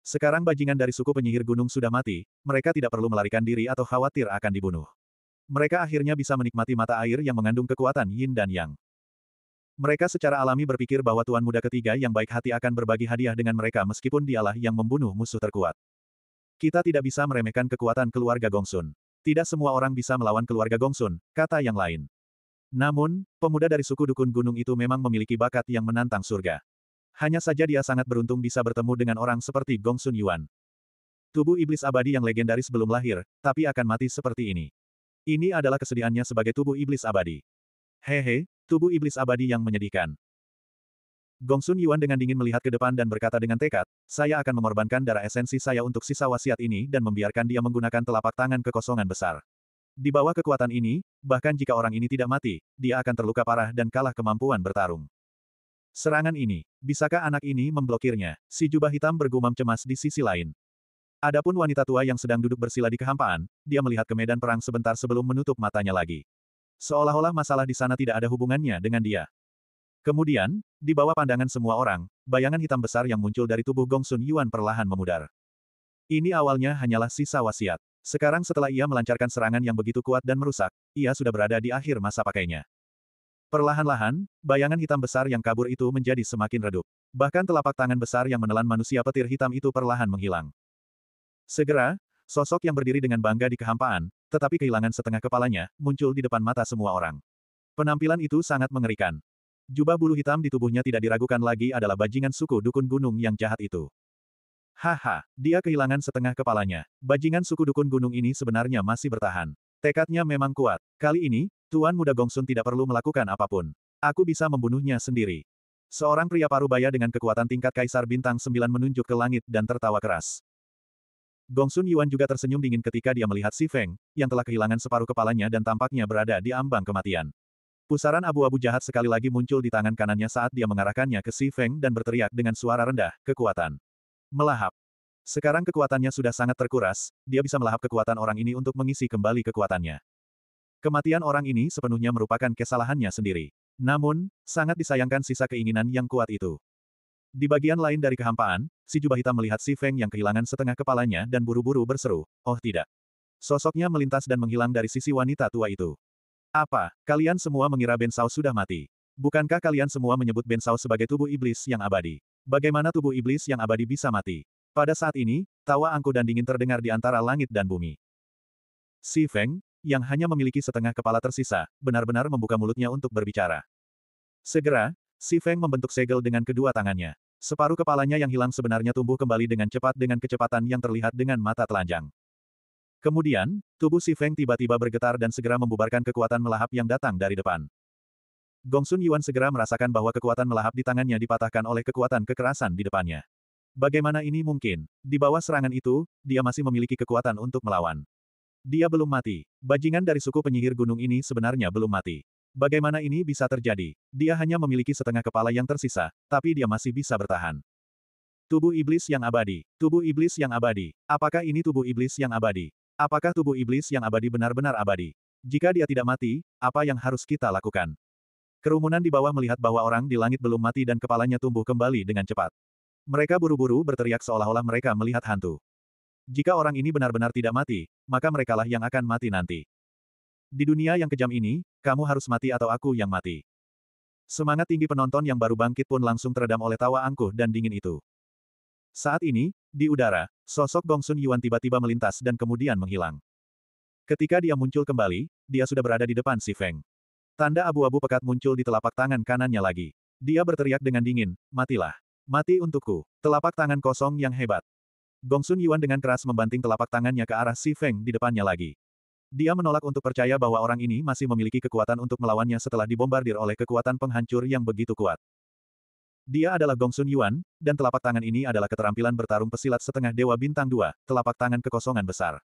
Sekarang bajingan dari suku penyihir gunung sudah mati, mereka tidak perlu melarikan diri atau khawatir akan dibunuh. Mereka akhirnya bisa menikmati mata air yang mengandung kekuatan yin dan yang. Mereka secara alami berpikir bahwa tuan muda ketiga yang baik hati akan berbagi hadiah dengan mereka meskipun dialah yang membunuh musuh terkuat. Kita tidak bisa meremehkan kekuatan keluarga Gongsun. Tidak semua orang bisa melawan keluarga Gongsun, kata yang lain. Namun, pemuda dari suku Dukun Gunung itu memang memiliki bakat yang menantang surga. Hanya saja dia sangat beruntung bisa bertemu dengan orang seperti Gong Sun Yuan. Tubuh iblis abadi yang legendaris belum lahir, tapi akan mati seperti ini. Ini adalah kesedihannya sebagai tubuh iblis abadi. Hehe, tubuh iblis abadi yang menyedihkan. Gong Sun Yuan dengan dingin melihat ke depan dan berkata dengan tekad, saya akan mengorbankan darah esensi saya untuk sisa wasiat ini dan membiarkan dia menggunakan telapak tangan kekosongan besar. Di bawah kekuatan ini, bahkan jika orang ini tidak mati, dia akan terluka parah dan kalah kemampuan bertarung. Serangan ini, bisakah anak ini memblokirnya? Si jubah hitam bergumam cemas di sisi lain. Adapun wanita tua yang sedang duduk bersila di kehampaan, dia melihat ke medan perang sebentar sebelum menutup matanya lagi. Seolah-olah masalah di sana tidak ada hubungannya dengan dia. Kemudian, di bawah pandangan semua orang, bayangan hitam besar yang muncul dari tubuh Gong Sun Yuan perlahan memudar. Ini awalnya hanyalah sisa wasiat. Sekarang setelah ia melancarkan serangan yang begitu kuat dan merusak, ia sudah berada di akhir masa pakainya. Perlahan-lahan, bayangan hitam besar yang kabur itu menjadi semakin redup. Bahkan telapak tangan besar yang menelan manusia petir hitam itu perlahan menghilang. Segera, sosok yang berdiri dengan bangga di kehampaan, tetapi kehilangan setengah kepalanya, muncul di depan mata semua orang. Penampilan itu sangat mengerikan. Jubah bulu hitam di tubuhnya tidak diragukan lagi adalah bajingan suku dukun gunung yang jahat itu. Haha, dia kehilangan setengah kepalanya. Bajingan suku dukun gunung ini sebenarnya masih bertahan. Tekadnya memang kuat. Kali ini, Tuan Muda Gongsun tidak perlu melakukan apapun. Aku bisa membunuhnya sendiri. Seorang pria parubaya dengan kekuatan tingkat kaisar bintang 9 menunjuk ke langit dan tertawa keras. Gongsun Yuan juga tersenyum dingin ketika dia melihat Si Feng, yang telah kehilangan separuh kepalanya dan tampaknya berada di ambang kematian. Pusaran abu-abu jahat sekali lagi muncul di tangan kanannya saat dia mengarahkannya ke Si Feng dan berteriak dengan suara rendah, kekuatan. Melahap. Sekarang kekuatannya sudah sangat terkuras, dia bisa melahap kekuatan orang ini untuk mengisi kembali kekuatannya. Kematian orang ini sepenuhnya merupakan kesalahannya sendiri. Namun, sangat disayangkan sisa keinginan yang kuat itu. Di bagian lain dari kehampaan, si jubah hitam melihat si Feng yang kehilangan setengah kepalanya dan buru-buru berseru, oh tidak. Sosoknya melintas dan menghilang dari sisi wanita tua itu. Apa, kalian semua mengira Ben Sao sudah mati? Bukankah kalian semua menyebut Ben Sao sebagai tubuh iblis yang abadi? Bagaimana tubuh iblis yang abadi bisa mati? Pada saat ini, tawa angku dan dingin terdengar di antara langit dan bumi. Si Feng, yang hanya memiliki setengah kepala tersisa, benar-benar membuka mulutnya untuk berbicara. Segera, Si Feng membentuk segel dengan kedua tangannya. Separuh kepalanya yang hilang sebenarnya tumbuh kembali dengan cepat dengan kecepatan yang terlihat dengan mata telanjang. Kemudian, tubuh Si Feng tiba-tiba bergetar dan segera membubarkan kekuatan melahap yang datang dari depan. Gongsun Yuan segera merasakan bahwa kekuatan melahap di tangannya dipatahkan oleh kekuatan kekerasan di depannya. Bagaimana ini mungkin? Di bawah serangan itu, dia masih memiliki kekuatan untuk melawan. Dia belum mati. Bajingan dari suku penyihir gunung ini sebenarnya belum mati. Bagaimana ini bisa terjadi? Dia hanya memiliki setengah kepala yang tersisa, tapi dia masih bisa bertahan. Tubuh iblis yang abadi. Tubuh iblis yang abadi. Apakah ini tubuh iblis yang abadi? Apakah tubuh iblis yang abadi benar-benar abadi? Jika dia tidak mati, apa yang harus kita lakukan? Kerumunan di bawah melihat bahwa orang di langit belum mati dan kepalanya tumbuh kembali dengan cepat. Mereka buru-buru berteriak seolah-olah mereka melihat hantu. Jika orang ini benar-benar tidak mati, maka merekalah yang akan mati nanti. Di dunia yang kejam ini, kamu harus mati atau aku yang mati. Semangat tinggi penonton yang baru bangkit pun langsung teredam oleh tawa angkuh dan dingin itu. Saat ini, di udara, sosok Gongsun Yuan tiba-tiba melintas dan kemudian menghilang. Ketika dia muncul kembali, dia sudah berada di depan Si Feng. Tanda abu-abu pekat muncul di telapak tangan kanannya lagi. Dia berteriak dengan dingin, matilah. Mati untukku. Telapak tangan kosong yang hebat. Gongsun Yuan dengan keras membanting telapak tangannya ke arah Si Feng di depannya lagi. Dia menolak untuk percaya bahwa orang ini masih memiliki kekuatan untuk melawannya setelah dibombardir oleh kekuatan penghancur yang begitu kuat. Dia adalah Gongsun Yuan, dan telapak tangan ini adalah keterampilan bertarung pesilat setengah dewa bintang dua, telapak tangan kekosongan besar.